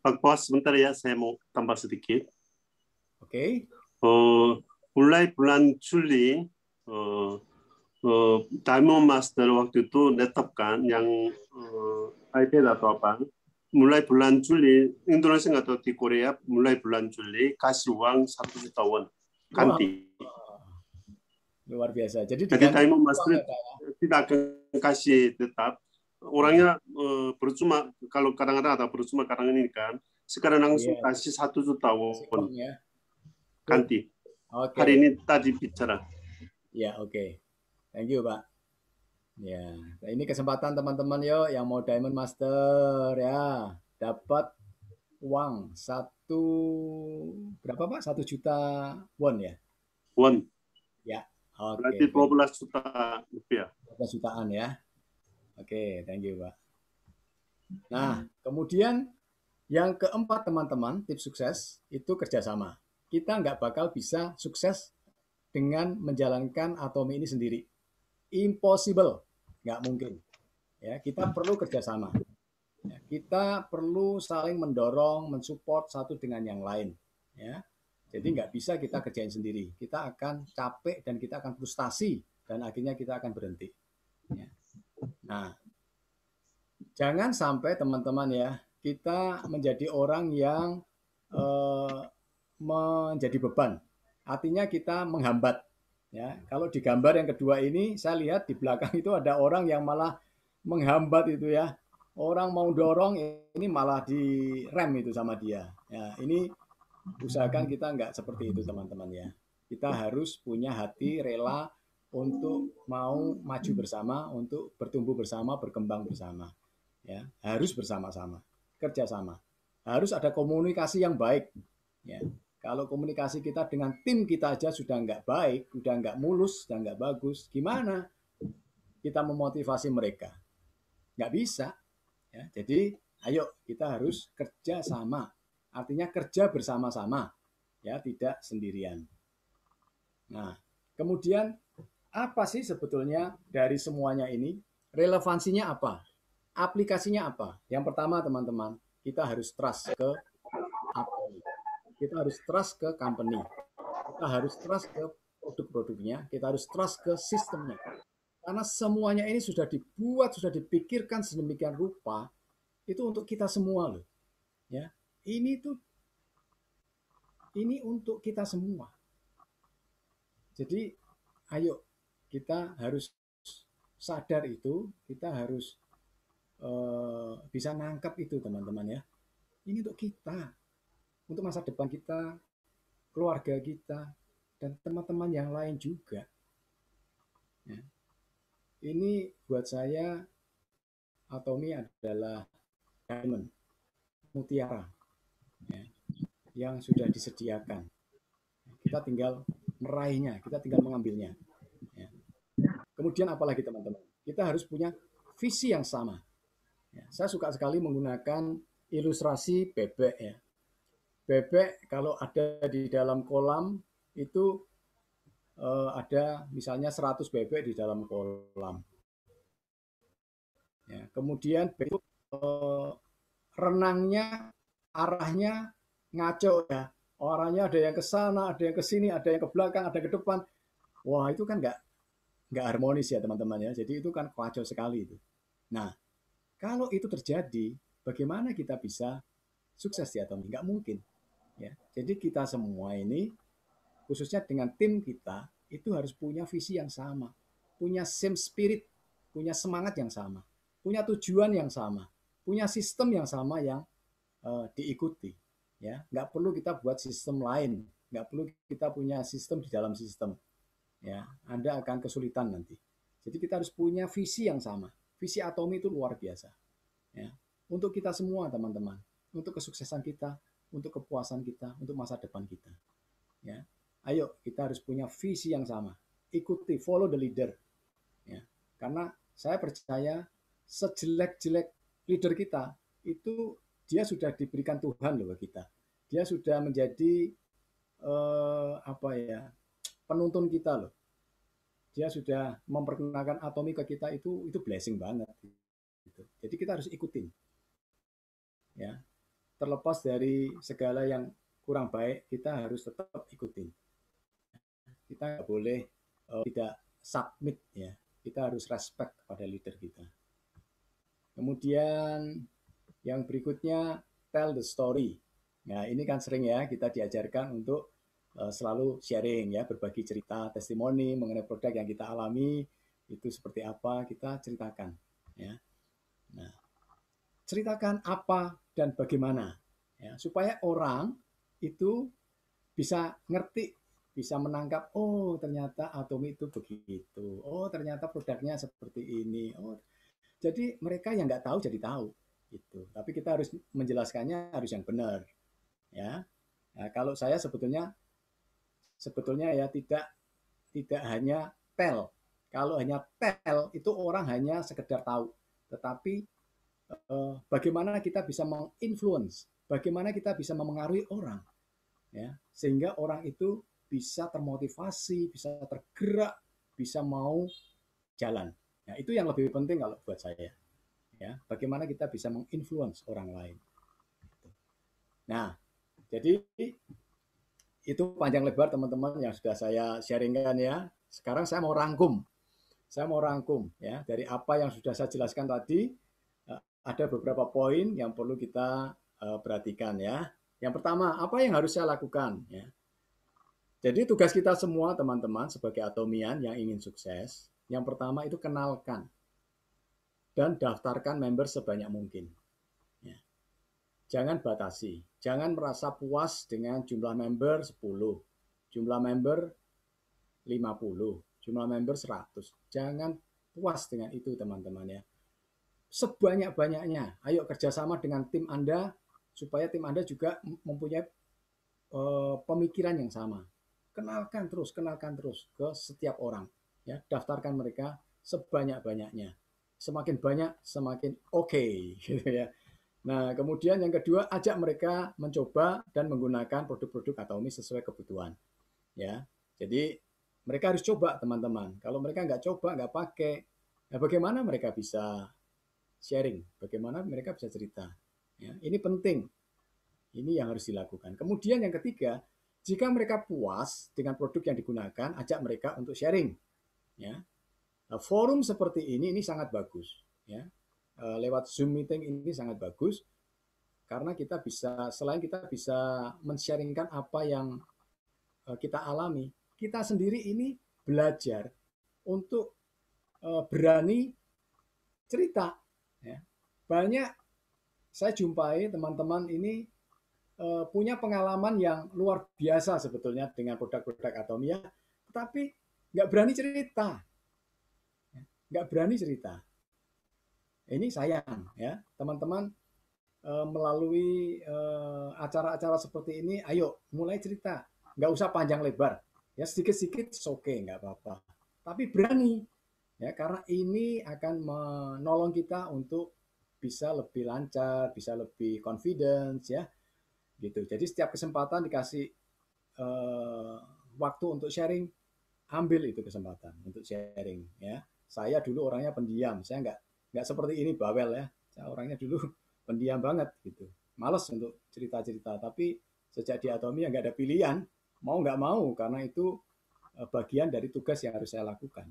Pak Bos, sebentar ya, saya mau tambah sedikit. Oke. Okay. Uh, mulai bulan Juli, uh, uh, Diamond Master waktu itu netapkan yang uh, oh, iPad atau apa, mulai bulan Juli Indonesia nggak tahu di Korea mulai bulan Juli kasih uang satu juta won ganti luar biasa jadi jadi tadi Mas ya? tidak akan kasih tetap orangnya uh, eh, percuma kalau kadang-kadang ada percuma kadang ini kan sekarang iya. langsung yeah. kasih satu juta won ya. ganti okay. hari ini tadi bicara ya yeah, oke okay. thank you pak Ya, nah, ini kesempatan teman-teman yo yang mau Diamond Master ya dapat uang satu berapa pak? Satu juta won ya? Won. Ya. Okay. Berarti 12 juta rupiah. 12 jutaan ya. Oke, okay, thank you pak. Nah, kemudian yang keempat teman-teman tips sukses itu kerjasama. Kita nggak bakal bisa sukses dengan menjalankan atomi ini sendiri. Impossible nggak mungkin. Ya, kita perlu kerjasama. Ya, kita perlu saling mendorong, mensupport satu dengan yang lain. Ya, jadi nggak bisa kita kerjain sendiri. Kita akan capek dan kita akan frustasi dan akhirnya kita akan berhenti. Ya. Nah, jangan sampai teman-teman ya kita menjadi orang yang eh, menjadi beban. Artinya kita menghambat Ya, kalau di gambar yang kedua ini saya lihat di belakang itu ada orang yang malah menghambat itu ya. Orang mau dorong ini malah direm itu sama dia. Ya, ini usahakan kita nggak seperti itu teman-teman ya. Kita harus punya hati rela untuk mau maju bersama, untuk bertumbuh bersama, berkembang bersama. Ya, harus bersama-sama, kerjasama. Harus ada komunikasi yang baik. Ya, kalau komunikasi kita dengan tim kita aja sudah nggak baik, sudah nggak mulus, sudah nggak bagus, gimana kita memotivasi mereka? Nggak bisa. Ya, jadi ayo kita harus kerja sama. Artinya kerja bersama-sama, ya tidak sendirian. Nah, kemudian apa sih sebetulnya dari semuanya ini? Relevansinya apa? Aplikasinya apa? Yang pertama teman-teman, kita harus trust ke kita harus trust ke company, kita harus trust ke produk-produknya, kita harus trust ke sistemnya. Karena semuanya ini sudah dibuat, sudah dipikirkan sedemikian rupa, itu untuk kita semua loh. Ya, ini tuh ini untuk kita semua. Jadi ayo kita harus sadar itu, kita harus uh, bisa nangkap itu teman-teman ya. Ini untuk kita, untuk masa depan kita, keluarga kita, dan teman-teman yang lain juga. Ya. Ini buat saya Atomi adalah diamond, mutiara ya, yang sudah disediakan. Kita tinggal meraihnya, kita tinggal mengambilnya. Ya. Kemudian apalagi teman-teman, kita harus punya visi yang sama. Ya, saya suka sekali menggunakan ilustrasi bebek ya bebek kalau ada di dalam kolam itu uh, ada misalnya 100 bebek di dalam kolam. Ya, kemudian bebek, uh, renangnya arahnya ngaco ya. Orangnya ada yang ke sana, ada yang ke sini, ada yang ke belakang, ada ke depan. Wah, itu kan nggak nggak harmonis ya teman-teman ya. Jadi itu kan kacau sekali itu. Nah, kalau itu terjadi, bagaimana kita bisa sukses ya atau Nggak mungkin. Ya, jadi kita semua ini khususnya dengan tim kita itu harus punya visi yang sama, punya same spirit, punya semangat yang sama, punya tujuan yang sama, punya sistem yang sama yang uh, diikuti. Ya, nggak perlu kita buat sistem lain, nggak perlu kita punya sistem di dalam sistem. Ya, Anda akan kesulitan nanti. Jadi kita harus punya visi yang sama. Visi Atomi itu luar biasa. Ya, untuk kita semua teman-teman, untuk kesuksesan kita, untuk kepuasan kita, untuk masa depan kita. Ya. Ayo kita harus punya visi yang sama. Ikuti, follow the leader. Ya. Karena saya percaya sejelek-jelek leader kita itu dia sudah diberikan Tuhan loh kita. Dia sudah menjadi eh, apa ya penuntun kita loh. Dia sudah memperkenalkan atomi ke kita itu itu blessing banget. Gitu. Jadi kita harus ikutin. Ya, terlepas dari segala yang kurang baik, kita harus tetap ikuti. Kita nggak boleh uh, tidak submit ya. Kita harus respect kepada leader kita. Kemudian yang berikutnya tell the story. Nah, ini kan sering ya kita diajarkan untuk uh, selalu sharing ya, berbagi cerita, testimoni mengenai produk yang kita alami itu seperti apa kita ceritakan ya. Nah, ceritakan apa dan bagaimana ya, supaya orang itu bisa ngerti bisa menangkap oh ternyata atom itu begitu oh ternyata produknya seperti ini oh jadi mereka yang nggak tahu jadi tahu itu tapi kita harus menjelaskannya harus yang benar ya nah, kalau saya sebetulnya sebetulnya ya tidak tidak hanya tel kalau hanya tel itu orang hanya sekedar tahu tetapi Eh, bagaimana kita bisa menginfluence, bagaimana kita bisa memengaruhi orang, ya sehingga orang itu bisa termotivasi, bisa tergerak, bisa mau jalan. Ya, itu yang lebih penting kalau buat saya. Ya, bagaimana kita bisa menginfluence orang lain. Nah, jadi itu panjang lebar teman-teman yang sudah saya sharingkan ya. Sekarang saya mau rangkum. Saya mau rangkum ya dari apa yang sudah saya jelaskan tadi ada beberapa poin yang perlu kita uh, perhatikan ya. Yang pertama, apa yang harus saya lakukan ya? Jadi tugas kita semua teman-teman sebagai atomian yang ingin sukses, yang pertama itu kenalkan dan daftarkan member sebanyak mungkin. Ya. Jangan batasi, jangan merasa puas dengan jumlah member 10, jumlah member 50, jumlah member 100. Jangan puas dengan itu teman-teman ya sebanyak-banyaknya. Ayo kerjasama dengan tim Anda supaya tim Anda juga mempunyai eh, pemikiran yang sama. Kenalkan terus, kenalkan terus ke setiap orang. Ya, daftarkan mereka sebanyak-banyaknya. Semakin banyak, semakin oke, okay, (laughs) gitu ya. Nah, kemudian yang kedua, ajak mereka mencoba dan menggunakan produk-produk atau Atomi sesuai kebutuhan. Ya, jadi mereka harus coba, teman-teman. Kalau mereka nggak coba, nggak pakai, nah bagaimana mereka bisa sharing, bagaimana mereka bisa cerita. Ya, ini penting. Ini yang harus dilakukan. Kemudian yang ketiga, jika mereka puas dengan produk yang digunakan, ajak mereka untuk sharing. Ya. Nah, forum seperti ini ini sangat bagus. Ya. Eh, lewat Zoom meeting ini sangat bagus karena kita bisa selain kita bisa mensharingkan apa yang eh, kita alami, kita sendiri ini belajar untuk eh, berani cerita banyak saya jumpai teman-teman ini uh, punya pengalaman yang luar biasa sebetulnya dengan produk-produk Atomia, ya. tapi nggak berani cerita, nggak berani cerita. Ini sayang ya, teman-teman uh, melalui eh, acara-acara uh, seperti ini, ayo mulai cerita, nggak usah panjang lebar, ya sedikit-sedikit oke okay, nggak apa-apa, tapi berani ya karena ini akan menolong kita untuk bisa lebih lancar, bisa lebih confidence ya. Gitu. Jadi setiap kesempatan dikasih uh, waktu untuk sharing, ambil itu kesempatan untuk sharing ya. Saya dulu orangnya pendiam, saya nggak nggak seperti ini bawel ya. Saya orangnya dulu (laughs) pendiam banget gitu. Males untuk cerita-cerita, tapi sejak di Atomi ya nggak ada pilihan, mau nggak mau karena itu eh, bagian dari tugas yang harus saya lakukan.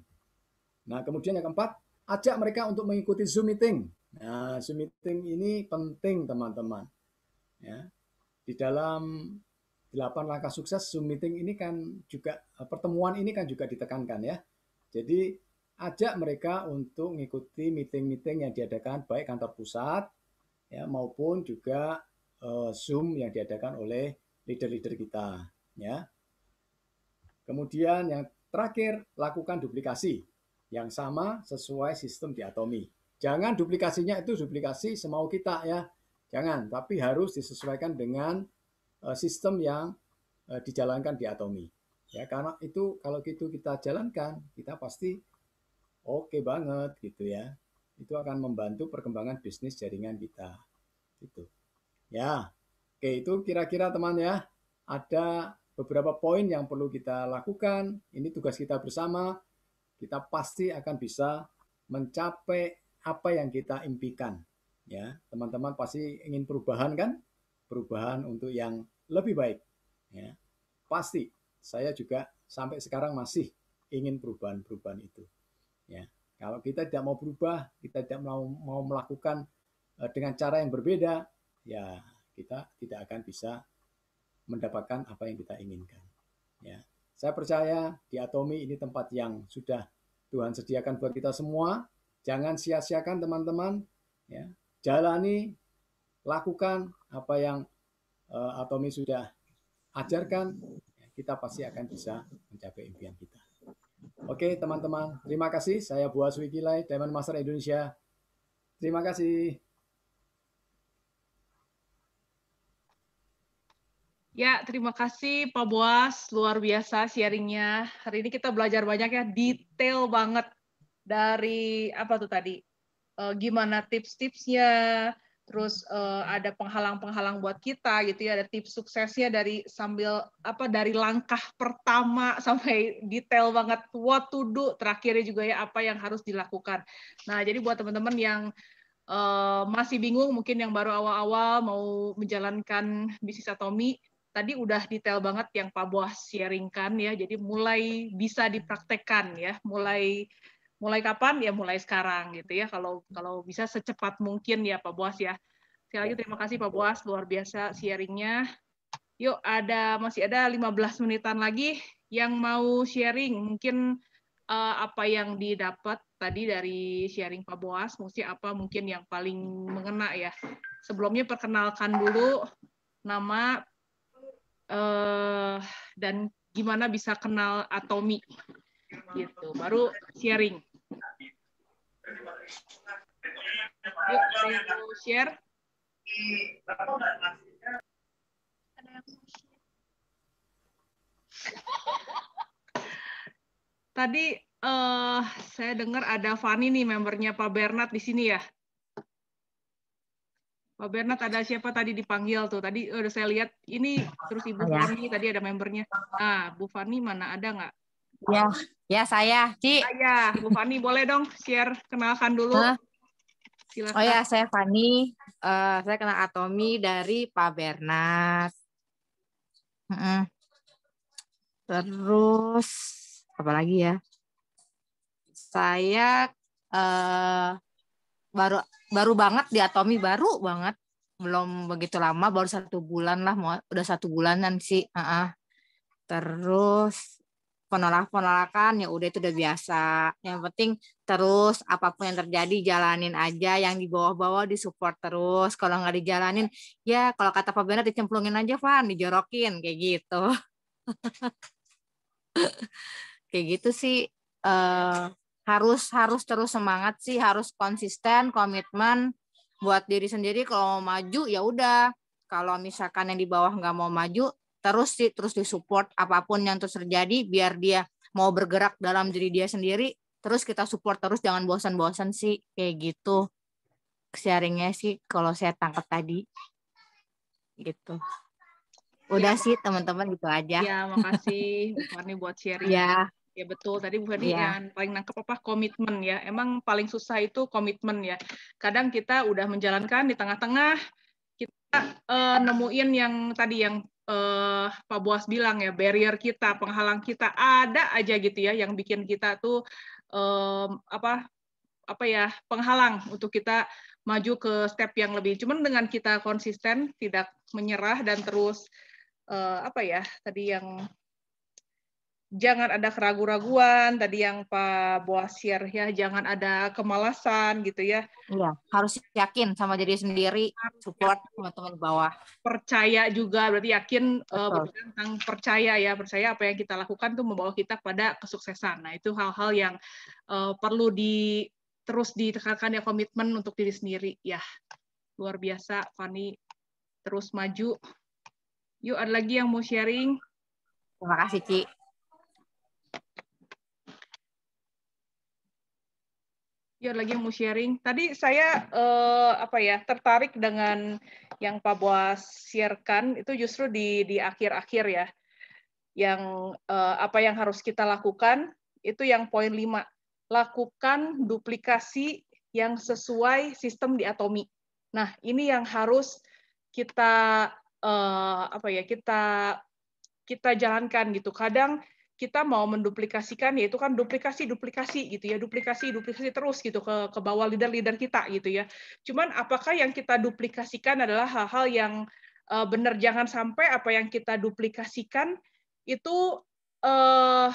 Nah, kemudian yang keempat, ajak mereka untuk mengikuti Zoom meeting Nah, Zoom meeting ini penting teman-teman. Ya. Di dalam 8 langkah sukses Zoom meeting ini kan juga eh, pertemuan ini kan juga ditekankan ya. Jadi ajak mereka untuk mengikuti meeting-meeting yang diadakan baik kantor pusat ya maupun juga uh, Zoom yang diadakan oleh leader-leader kita ya. Kemudian yang terakhir lakukan duplikasi yang sama sesuai sistem di atomi Jangan duplikasinya itu duplikasi semau kita ya. Jangan, tapi harus disesuaikan dengan e, sistem yang e, dijalankan di Atomi. Ya, karena itu kalau gitu kita jalankan, kita pasti oke okay banget gitu ya. Itu akan membantu perkembangan bisnis jaringan kita. Gitu. Ya. Oke, itu kira-kira teman ya. Ada beberapa poin yang perlu kita lakukan. Ini tugas kita bersama. Kita pasti akan bisa mencapai apa yang kita impikan. Ya, teman-teman pasti ingin perubahan kan? Perubahan untuk yang lebih baik. Ya, pasti. Saya juga sampai sekarang masih ingin perubahan-perubahan itu. Ya, kalau kita tidak mau berubah, kita tidak mau, mau melakukan eh, dengan cara yang berbeda, ya kita tidak akan bisa mendapatkan apa yang kita inginkan. Ya, saya percaya di Atomi ini tempat yang sudah Tuhan sediakan buat kita semua Jangan sia-siakan teman-teman. Ya. Jalani, lakukan apa yang uh, Atomi sudah ajarkan. Ya, kita pasti akan bisa mencapai impian kita. Oke teman-teman, terima kasih. Saya Buas Wikilai, Diamond Master Indonesia. Terima kasih. Ya, terima kasih Pak Boas. Luar biasa sharingnya. Hari ini kita belajar banyak ya, detail banget dari apa tuh tadi uh, gimana tips-tipsnya terus uh, ada penghalang-penghalang buat kita gitu ya ada tips suksesnya dari sambil apa dari langkah pertama (laughs) sampai detail banget what to do terakhirnya juga ya apa yang harus dilakukan nah jadi buat teman-teman yang uh, masih bingung mungkin yang baru awal-awal mau menjalankan bisnis atomi tadi udah detail banget yang Pak Boas sharingkan ya jadi mulai bisa dipraktekkan ya mulai mulai kapan ya mulai sekarang gitu ya kalau kalau bisa secepat mungkin ya Pak Boas ya sekali lagi ya, terima kasih Pak Boas luar biasa sharingnya yuk ada masih ada 15 menitan lagi yang mau sharing mungkin uh, apa yang didapat tadi dari sharing Pak Boas mesti apa mungkin yang paling mengena ya sebelumnya perkenalkan dulu nama uh, dan gimana bisa kenal Atomi gitu baru sharing Yuk, mau share. Ada yang mau share. Tadi uh, saya dengar ada Fani nih membernya Pak Bernard di sini ya. Pak Bernard ada siapa tadi dipanggil tuh? Tadi eh, udah saya lihat ini terus Ibu ya. Fani tadi ada membernya. ah Bu Fani mana ada nggak? Ya, Ya, saya, Ci. Saya, Bu Fani boleh dong share kenalkan dulu. Hah? Silakan. Oh ya, saya Fani. Uh, saya kenal Atomi dari Pak Bernas. Uh-uh. Terus apa lagi ya? Saya uh, baru baru banget di Atomi baru banget belum begitu lama baru satu bulan lah mau udah satu bulanan sih uh -uh. terus penolak-penolakan ya udah itu udah biasa. Yang penting terus apapun yang terjadi jalanin aja yang di bawah-bawah disupport terus. Kalau nggak dijalanin ya kalau kata Pak Benar dicemplungin aja Van, dijorokin kayak gitu. (laughs) kayak gitu sih uh, harus harus terus semangat sih, harus konsisten, komitmen buat diri sendiri kalau mau maju ya udah. Kalau misalkan yang di bawah nggak mau maju, terus sih terus disupport apapun yang terus terjadi biar dia mau bergerak dalam diri dia sendiri terus kita support terus jangan bosan-bosan sih kayak gitu sharingnya sih kalau saya tangkap tadi gitu udah ya. sih teman-teman gitu aja ya makasih Bu Farni buat sharing ya ya betul tadi Bu Farni ya. yang paling nangkep apa komitmen ya emang paling susah itu komitmen ya kadang kita udah menjalankan di tengah-tengah kita uh, nemuin yang tadi yang eh, Pak Buas bilang ya, barrier kita, penghalang kita ada aja gitu ya yang bikin kita tuh um, apa apa ya penghalang untuk kita maju ke step yang lebih. Cuman dengan kita konsisten, tidak menyerah dan terus uh, apa ya tadi yang jangan ada keraguan-raguan tadi yang Pak Boasir ya jangan ada kemalasan gitu ya iya harus yakin sama diri sendiri support teman-teman di bawah percaya juga berarti yakin uh, tentang percaya ya percaya apa yang kita lakukan tuh membawa kita pada kesuksesan nah itu hal-hal yang uh, perlu di terus ditekankan ya komitmen untuk diri sendiri ya luar biasa Fani terus maju yuk ada lagi yang mau sharing terima kasih Ci Ya lagi mau sharing. Tadi saya uh, apa ya tertarik dengan yang Pak Boas siarkan itu justru di di akhir-akhir ya. Yang uh, apa yang harus kita lakukan itu yang poin lima Lakukan duplikasi yang sesuai sistem di atomi. Nah, ini yang harus kita uh, apa ya kita kita jalankan gitu. Kadang kita mau menduplikasikan yaitu kan duplikasi duplikasi gitu ya duplikasi duplikasi terus gitu ke ke bawah leader-leader kita gitu ya. Cuman apakah yang kita duplikasikan adalah hal-hal yang uh, benar jangan sampai apa yang kita duplikasikan itu uh,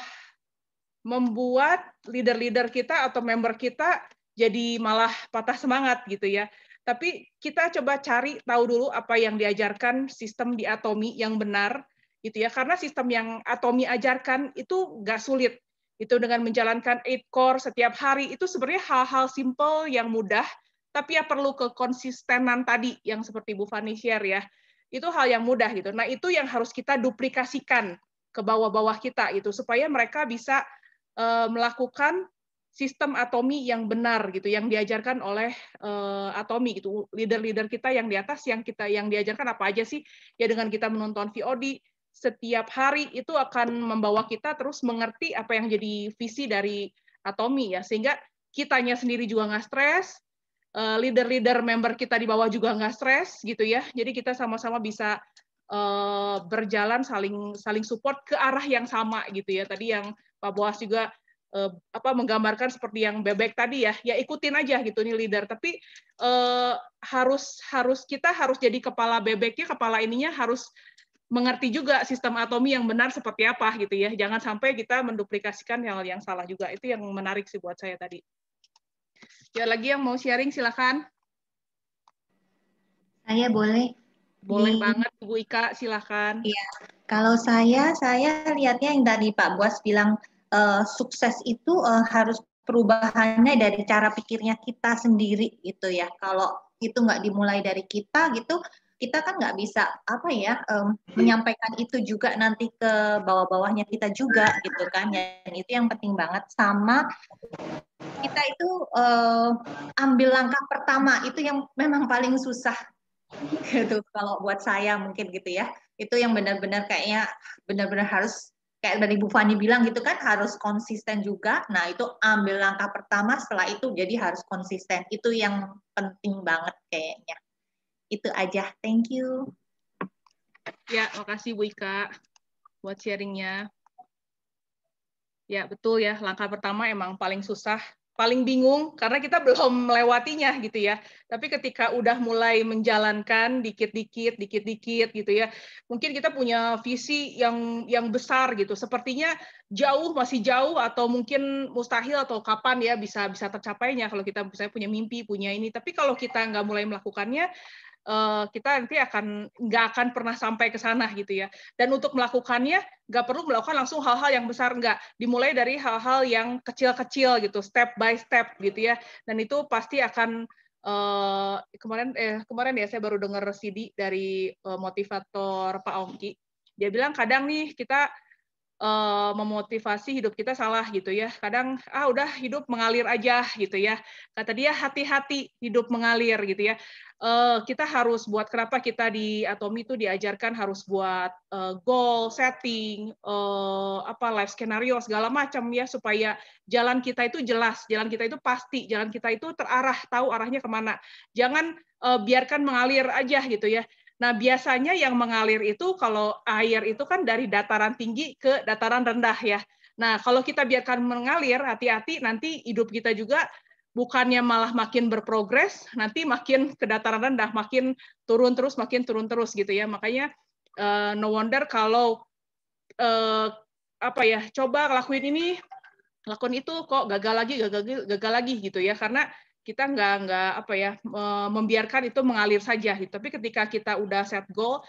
membuat leader-leader kita atau member kita jadi malah patah semangat gitu ya. Tapi kita coba cari tahu dulu apa yang diajarkan sistem di Atomi yang benar gitu ya karena sistem yang Atomi ajarkan itu nggak sulit itu dengan menjalankan eight core setiap hari itu sebenarnya hal-hal simple yang mudah tapi ya perlu kekonsistenan tadi yang seperti Bu Fani share ya itu hal yang mudah gitu nah itu yang harus kita duplikasikan ke bawah-bawah kita itu supaya mereka bisa uh, melakukan sistem atomi yang benar gitu yang diajarkan oleh uh, atomi gitu leader-leader kita yang di atas yang kita yang diajarkan apa aja sih ya dengan kita menonton VOD setiap hari itu akan membawa kita terus mengerti apa yang jadi visi dari Atomi ya sehingga kitanya sendiri juga nggak stres eh, leader-leader member kita di bawah juga nggak stres gitu ya jadi kita sama-sama bisa eh, berjalan saling saling support ke arah yang sama gitu ya tadi yang Pak Boas juga eh, apa menggambarkan seperti yang bebek tadi ya ya ikutin aja gitu nih leader tapi harus harus kita harus jadi kepala bebeknya kepala ininya harus mengerti juga sistem atomi yang benar seperti apa gitu ya. Jangan sampai kita menduplikasikan hal yang salah juga. Itu yang menarik sih buat saya tadi. Ya lagi yang mau sharing silakan. Saya boleh. Boleh Di... banget Bu Ika silakan. Iya. Kalau saya saya lihatnya yang tadi Pak Buas bilang uh, sukses itu uh, harus perubahannya dari cara pikirnya kita sendiri gitu ya. Kalau itu nggak dimulai dari kita gitu, kita kan nggak bisa apa ya um, menyampaikan itu juga nanti ke bawah-bawahnya kita juga gitu kan yang itu yang penting banget sama kita itu uh, ambil langkah pertama itu yang memang paling susah (laughs) gitu kalau buat saya mungkin gitu ya itu yang benar-benar kayaknya benar-benar harus kayak dari Bu Fani bilang gitu kan harus konsisten juga. Nah, itu ambil langkah pertama setelah itu jadi harus konsisten. Itu yang penting banget kayaknya. Itu aja. Thank you. Ya, makasih Bu Ika buat sharingnya. Ya, betul ya. Langkah pertama emang paling susah, paling bingung karena kita belum melewatinya gitu ya. Tapi ketika udah mulai menjalankan dikit-dikit, dikit-dikit gitu ya. Mungkin kita punya visi yang yang besar gitu. Sepertinya jauh masih jauh atau mungkin mustahil atau kapan ya bisa bisa tercapainya kalau kita misalnya punya mimpi, punya ini. Tapi kalau kita nggak mulai melakukannya Eh, kita nanti akan nggak akan pernah sampai ke sana gitu ya. Dan untuk melakukannya nggak perlu melakukan langsung hal-hal yang besar nggak. Dimulai dari hal-hal yang kecil-kecil gitu, step by step gitu ya. Dan itu pasti akan Uh, kemarin eh, kemarin ya saya baru dengar CD dari uh, motivator Pak Ongki. Dia bilang kadang nih kita Eh, memotivasi hidup kita salah gitu ya. Kadang ah udah hidup mengalir aja gitu ya. Kata dia hati-hati hidup mengalir gitu ya. Uh, kita harus buat kenapa kita di Atomi itu diajarkan harus buat eh, goal setting, apa life skenario segala macam ya supaya jalan kita itu jelas, jalan kita itu pasti, jalan kita itu terarah, tahu arahnya kemana. Jangan biarkan mengalir aja gitu ya. Nah, biasanya yang mengalir itu kalau air itu kan dari dataran tinggi ke dataran rendah ya. Nah, kalau kita biarkan mengalir, hati-hati nanti hidup kita juga bukannya malah makin berprogres, nanti makin ke dataran rendah, makin turun terus, makin turun terus gitu ya. Makanya uh, no wonder kalau uh, apa ya, coba lakuin ini, lakukan itu kok gagal lagi, gagal gagal lagi gitu ya. Karena kita nggak nggak apa ya membiarkan itu mengalir saja gitu. Tapi ketika kita udah set goal,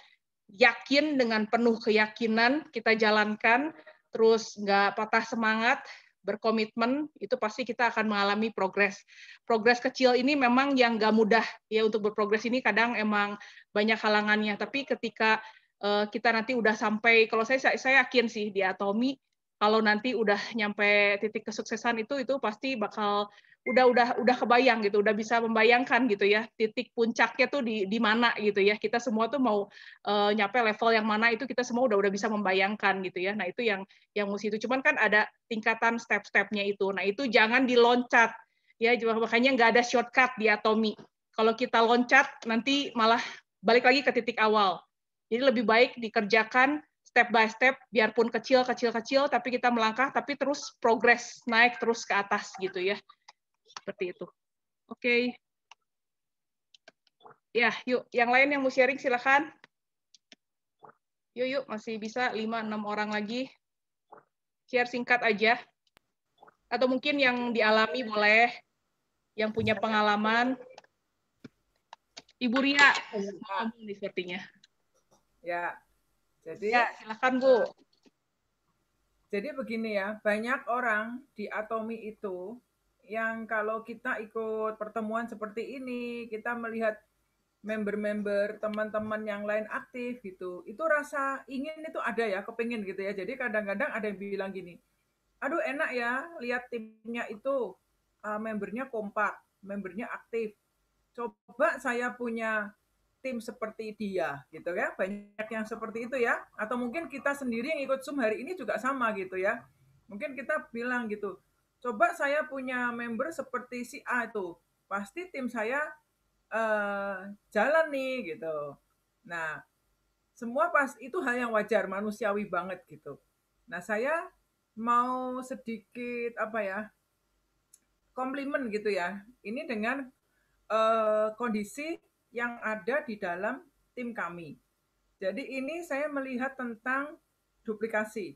yakin dengan penuh keyakinan kita jalankan, terus nggak patah semangat, berkomitmen itu pasti kita akan mengalami progres. Progres kecil ini memang yang nggak mudah ya untuk berprogres ini kadang emang banyak halangannya. Tapi ketika uh, kita nanti udah sampai, kalau saya saya yakin sih di Atomi kalau nanti udah nyampe titik kesuksesan itu itu pasti bakal udah udah udah kebayang gitu, udah bisa membayangkan gitu ya titik puncaknya tuh di di mana gitu ya. Kita semua tuh mau uh, nyampe level yang mana itu kita semua udah udah bisa membayangkan gitu ya. Nah, itu yang yang mesti itu. Cuman kan ada tingkatan step-stepnya itu. Nah, itu jangan diloncat ya makanya nggak ada shortcut di atomi. Kalau kita loncat nanti malah balik lagi ke titik awal. Jadi lebih baik dikerjakan step by step, biarpun kecil, kecil, kecil, tapi kita melangkah, tapi terus progres, naik terus ke atas gitu ya. Seperti itu. Oke. Okay. Ya, yuk. Yang lain yang mau sharing silahkan. Yuk, yuk. Masih bisa 5-6 orang lagi. Share singkat aja. Atau mungkin yang dialami boleh. Yang punya pengalaman. Ibu Ria, kamu sepertinya. Ya, jadi ya, silakan Bu. Jadi begini ya, banyak orang di Atomi itu yang kalau kita ikut pertemuan seperti ini, kita melihat member-member teman-teman yang lain aktif gitu. Itu rasa ingin itu ada ya, kepingin gitu ya. Jadi kadang-kadang ada yang bilang gini, aduh enak ya lihat timnya itu uh, membernya kompak, membernya aktif. Coba saya punya tim seperti dia gitu ya. Banyak yang seperti itu ya. Atau mungkin kita sendiri yang ikut Zoom hari ini juga sama gitu ya. Mungkin kita bilang gitu, Coba saya punya member seperti si A itu, pasti tim saya uh, jalan nih gitu. Nah, semua pas itu hal yang wajar, manusiawi banget gitu. Nah, saya mau sedikit apa ya? komplimen gitu ya. Ini dengan uh, kondisi yang ada di dalam tim kami. Jadi ini saya melihat tentang duplikasi.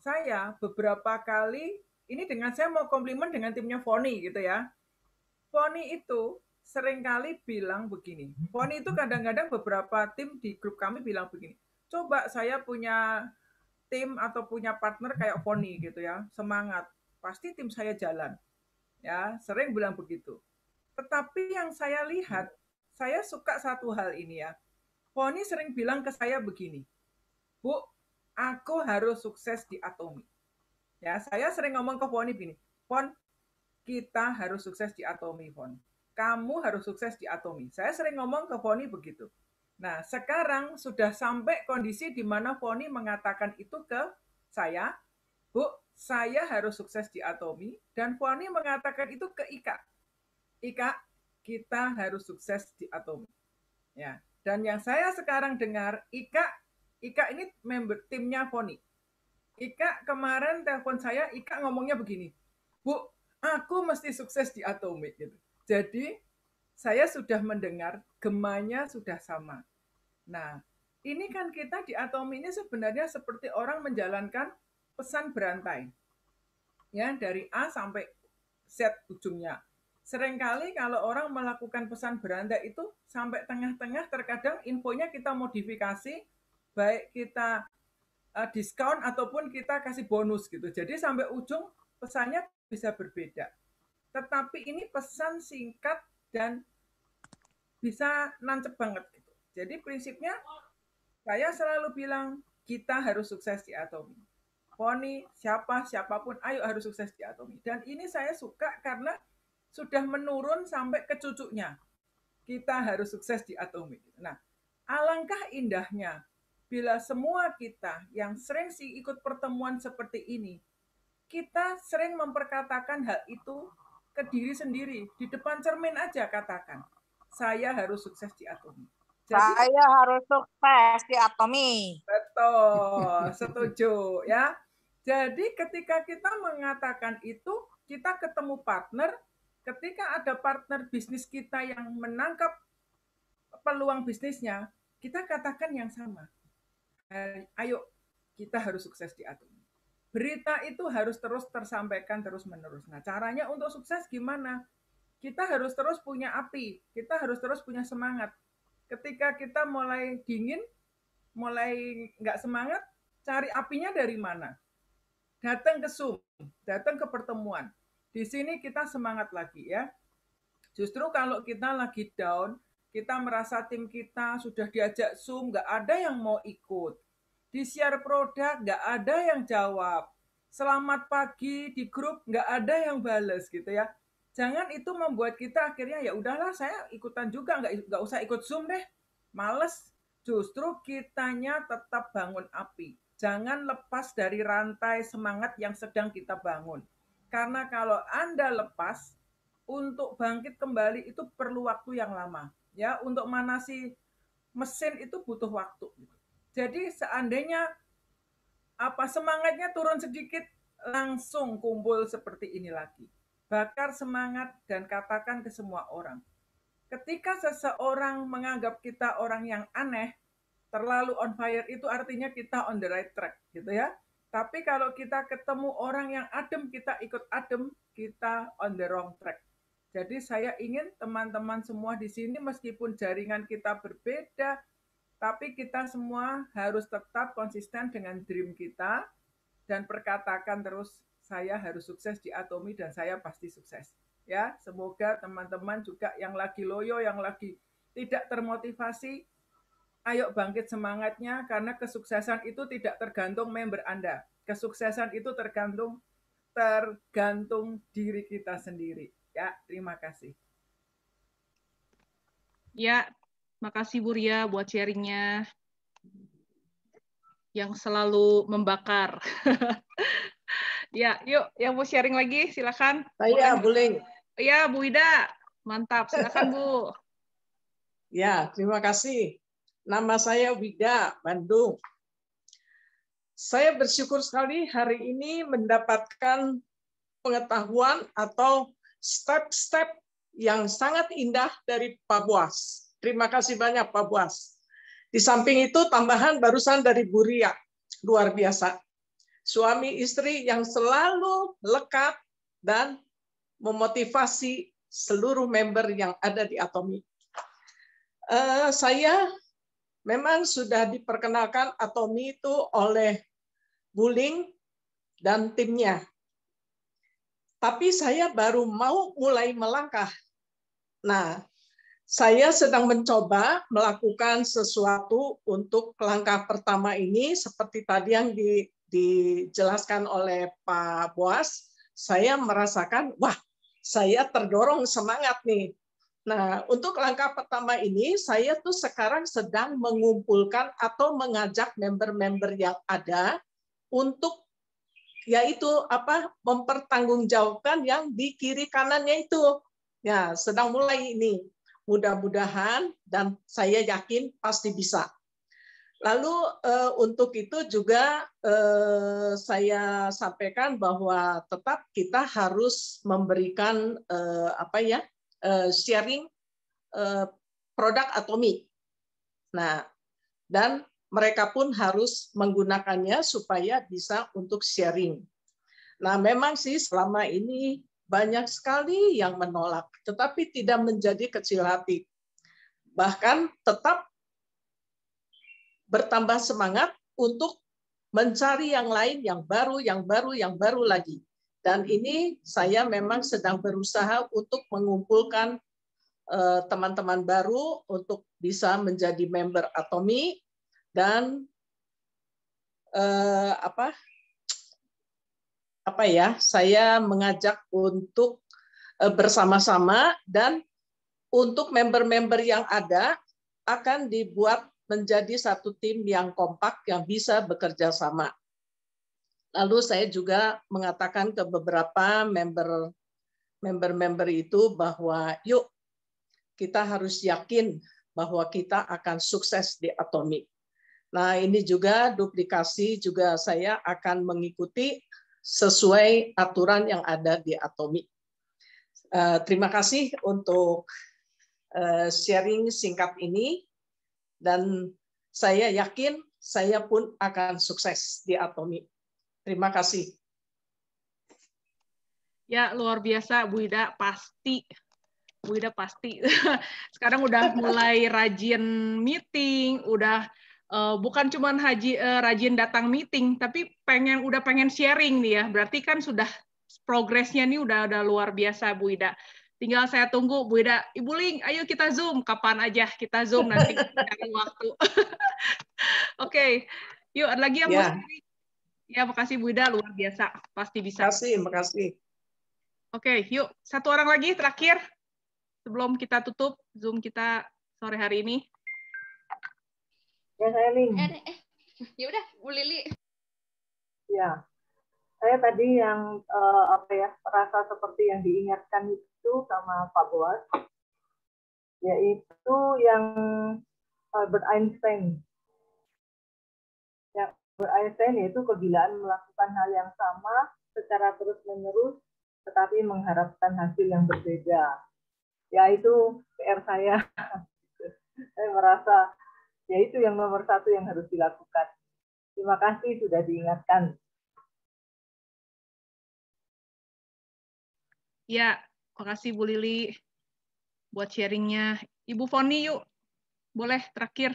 Saya beberapa kali ini dengan saya mau komplimen dengan timnya Foni gitu ya. Foni itu seringkali bilang begini. Foni itu kadang-kadang beberapa tim di grup kami bilang begini. Coba saya punya tim atau punya partner kayak Foni gitu ya. Semangat. Pasti tim saya jalan. Ya, sering bilang begitu. Tetapi yang saya lihat, saya suka satu hal ini ya. Foni sering bilang ke saya begini. Bu, aku harus sukses di Atomi Ya, saya sering ngomong ke Foni gini, Fon, kita harus sukses di Atomi, Fon. Kamu harus sukses di Atomi. Saya sering ngomong ke Foni begitu. Nah, sekarang sudah sampai kondisi di mana Foni mengatakan itu ke saya, Bu, saya harus sukses di Atomi, dan Foni mengatakan itu ke Ika. Ika, kita harus sukses di Atomi. Ya, dan yang saya sekarang dengar, Ika, Ika ini member timnya Foni. Ika kemarin telepon saya, Ika ngomongnya begini, Bu, aku mesti sukses di Atomic gitu. Jadi saya sudah mendengar gemanya sudah sama. Nah, ini kan kita di Atomic ini sebenarnya seperti orang menjalankan pesan berantai. Ya, dari A sampai Z ujungnya. Seringkali kalau orang melakukan pesan berantai itu sampai tengah-tengah terkadang infonya kita modifikasi, baik kita uh, diskon ataupun kita kasih bonus gitu. Jadi sampai ujung pesannya bisa berbeda. Tetapi ini pesan singkat dan bisa nancep banget gitu. Jadi prinsipnya saya selalu bilang kita harus sukses di Atomi. Pony siapa, siapapun, ayo harus sukses di Atomi. Dan ini saya suka karena sudah menurun sampai ke cucunya. Kita harus sukses di Atomi. Nah, alangkah indahnya bila semua kita yang sering sih ikut pertemuan seperti ini, kita sering memperkatakan hal itu ke diri sendiri di depan cermin aja katakan, saya harus sukses di Atomi. Jadi, saya harus sukses di Atomi. Betul, (laughs) setuju ya. Jadi ketika kita mengatakan itu, kita ketemu partner, ketika ada partner bisnis kita yang menangkap peluang bisnisnya, kita katakan yang sama ayo kita harus sukses di Berita itu harus terus tersampaikan terus-menerus. Nah, caranya untuk sukses gimana? Kita harus terus punya api, kita harus terus punya semangat. Ketika kita mulai dingin, mulai nggak semangat, cari apinya dari mana? Datang ke Zoom, datang ke pertemuan. Di sini kita semangat lagi ya. Justru kalau kita lagi down, kita merasa tim kita sudah diajak Zoom, nggak ada yang mau ikut. Di share produk, nggak ada yang jawab. Selamat pagi di grup, nggak ada yang bales gitu ya. Jangan itu membuat kita akhirnya ya udahlah saya ikutan juga nggak nggak usah ikut Zoom deh. Males. Justru kitanya tetap bangun api. Jangan lepas dari rantai semangat yang sedang kita bangun. Karena kalau Anda lepas, untuk bangkit kembali itu perlu waktu yang lama ya untuk manasi mesin itu butuh waktu. Jadi seandainya apa semangatnya turun sedikit langsung kumpul seperti ini lagi. Bakar semangat dan katakan ke semua orang. Ketika seseorang menganggap kita orang yang aneh, terlalu on fire itu artinya kita on the right track gitu ya. Tapi kalau kita ketemu orang yang adem, kita ikut adem, kita on the wrong track. Jadi saya ingin teman-teman semua di sini meskipun jaringan kita berbeda, tapi kita semua harus tetap konsisten dengan dream kita dan perkatakan terus saya harus sukses di Atomi dan saya pasti sukses. Ya, semoga teman-teman juga yang lagi loyo, yang lagi tidak termotivasi, ayo bangkit semangatnya karena kesuksesan itu tidak tergantung member Anda. Kesuksesan itu tergantung tergantung diri kita sendiri. Ya, terima kasih. Ya, makasih Bu Ria buat sharingnya yang selalu membakar. (laughs) ya, yuk yang mau sharing lagi silakan. Saya boleh. Ya, Bu Ida, mantap. Silakan Bu. (laughs) ya, terima kasih. Nama saya Wida Bandung. Saya bersyukur sekali hari ini mendapatkan pengetahuan atau step-step yang sangat indah dari Pak Buas. Terima kasih banyak Pak Buas. Di samping itu tambahan barusan dari Bu luar biasa. Suami istri yang selalu lekat dan memotivasi seluruh member yang ada di Atomi. Uh, saya memang sudah diperkenalkan Atomi itu oleh Buling dan timnya tapi saya baru mau mulai melangkah. Nah, saya sedang mencoba melakukan sesuatu untuk langkah pertama ini seperti tadi yang di, dijelaskan oleh Pak Boas, saya merasakan wah, saya terdorong semangat nih. Nah, untuk langkah pertama ini saya tuh sekarang sedang mengumpulkan atau mengajak member-member yang ada untuk yaitu apa mempertanggungjawabkan yang di kiri kanannya itu. Ya, sedang mulai ini. Mudah-mudahan dan saya yakin pasti bisa. Lalu eh, untuk itu juga eh, saya sampaikan bahwa tetap kita harus memberikan eh, apa ya eh, sharing eh, produk atomik. Nah, dan mereka pun harus menggunakannya supaya bisa untuk sharing. Nah, memang sih selama ini banyak sekali yang menolak, tetapi tidak menjadi kecil hati. Bahkan tetap bertambah semangat untuk mencari yang lain yang baru, yang baru, yang baru lagi. Dan ini saya memang sedang berusaha untuk mengumpulkan eh, teman-teman baru untuk bisa menjadi member Atomi dan eh, apa apa ya saya mengajak untuk eh, bersama-sama dan untuk member-member yang ada akan dibuat menjadi satu tim yang kompak yang bisa bekerja sama. Lalu saya juga mengatakan ke beberapa member member-member itu bahwa yuk kita harus yakin bahwa kita akan sukses di Atomic. Nah, ini juga duplikasi juga saya akan mengikuti sesuai aturan yang ada di Atomi. Eh, terima kasih untuk eh, sharing singkat ini dan saya yakin saya pun akan sukses di Atomi. Terima kasih. Ya, luar biasa Bu Ida, pasti Bu Ida pasti. (laughs) Sekarang udah mulai rajin meeting, udah uh, bukan cuma haji uh, rajin datang meeting, tapi pengen udah pengen sharing nih ya. Berarti kan sudah progresnya nih udah udah luar biasa Bu Ida. Tinggal saya tunggu Bu Ida, Ibu Ling, ayo kita zoom kapan aja kita zoom nanti (laughs) cari waktu. (laughs) Oke, okay. yuk ada lagi yang ya. mau Iya. Ya, makasih Bu Ida, luar biasa, pasti bisa. Makasih, makasih. Oke, okay, yuk satu orang lagi terakhir sebelum kita tutup zoom kita sore hari ini. Ya saya Ling. Eh, eh. Ya udah Bu Lili. Ya. Saya tadi yang uh, apa ya merasa seperti yang diingatkan itu sama Pak Boas yaitu yang Albert eh, Einstein. Yang Albert Einstein yaitu kegilaan melakukan hal yang sama secara terus-menerus tetapi mengharapkan hasil yang berbeda. Ya itu PR saya. (laughs) saya merasa Ya itu yang nomor satu yang harus dilakukan. Terima kasih sudah diingatkan. Ya, kasih Bu Lili buat sharingnya. Ibu Foni yuk, boleh terakhir.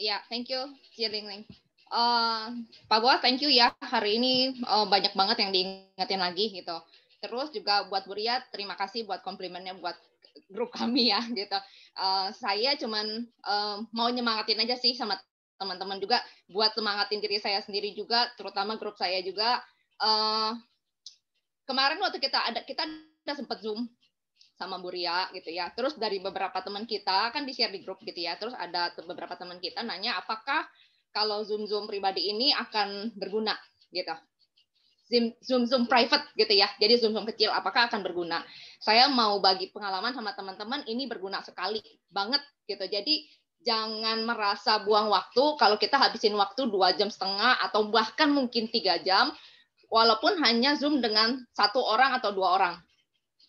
Ya, thank you, Jiling. Uh, eh, Pak Boa, thank you ya. Hari ini uh, banyak banget yang diingetin lagi gitu. Terus juga buat Buriat, terima kasih buat komplimennya buat grup kami ya gitu uh, saya cuman uh, mau nyemangatin aja sih sama teman-teman juga buat semangatin diri saya sendiri juga terutama grup saya juga uh, kemarin waktu kita ada kita ada sempat zoom sama Buria gitu ya terus dari beberapa teman kita kan di share di grup gitu ya terus ada beberapa teman kita nanya apakah kalau zoom zoom pribadi ini akan berguna gitu Zoom-Zoom private gitu ya. Jadi Zoom-Zoom kecil apakah akan berguna? Saya mau bagi pengalaman sama teman-teman ini berguna sekali banget gitu. Jadi jangan merasa buang waktu kalau kita habisin waktu dua jam setengah atau bahkan mungkin tiga jam walaupun hanya zoom dengan satu orang atau dua orang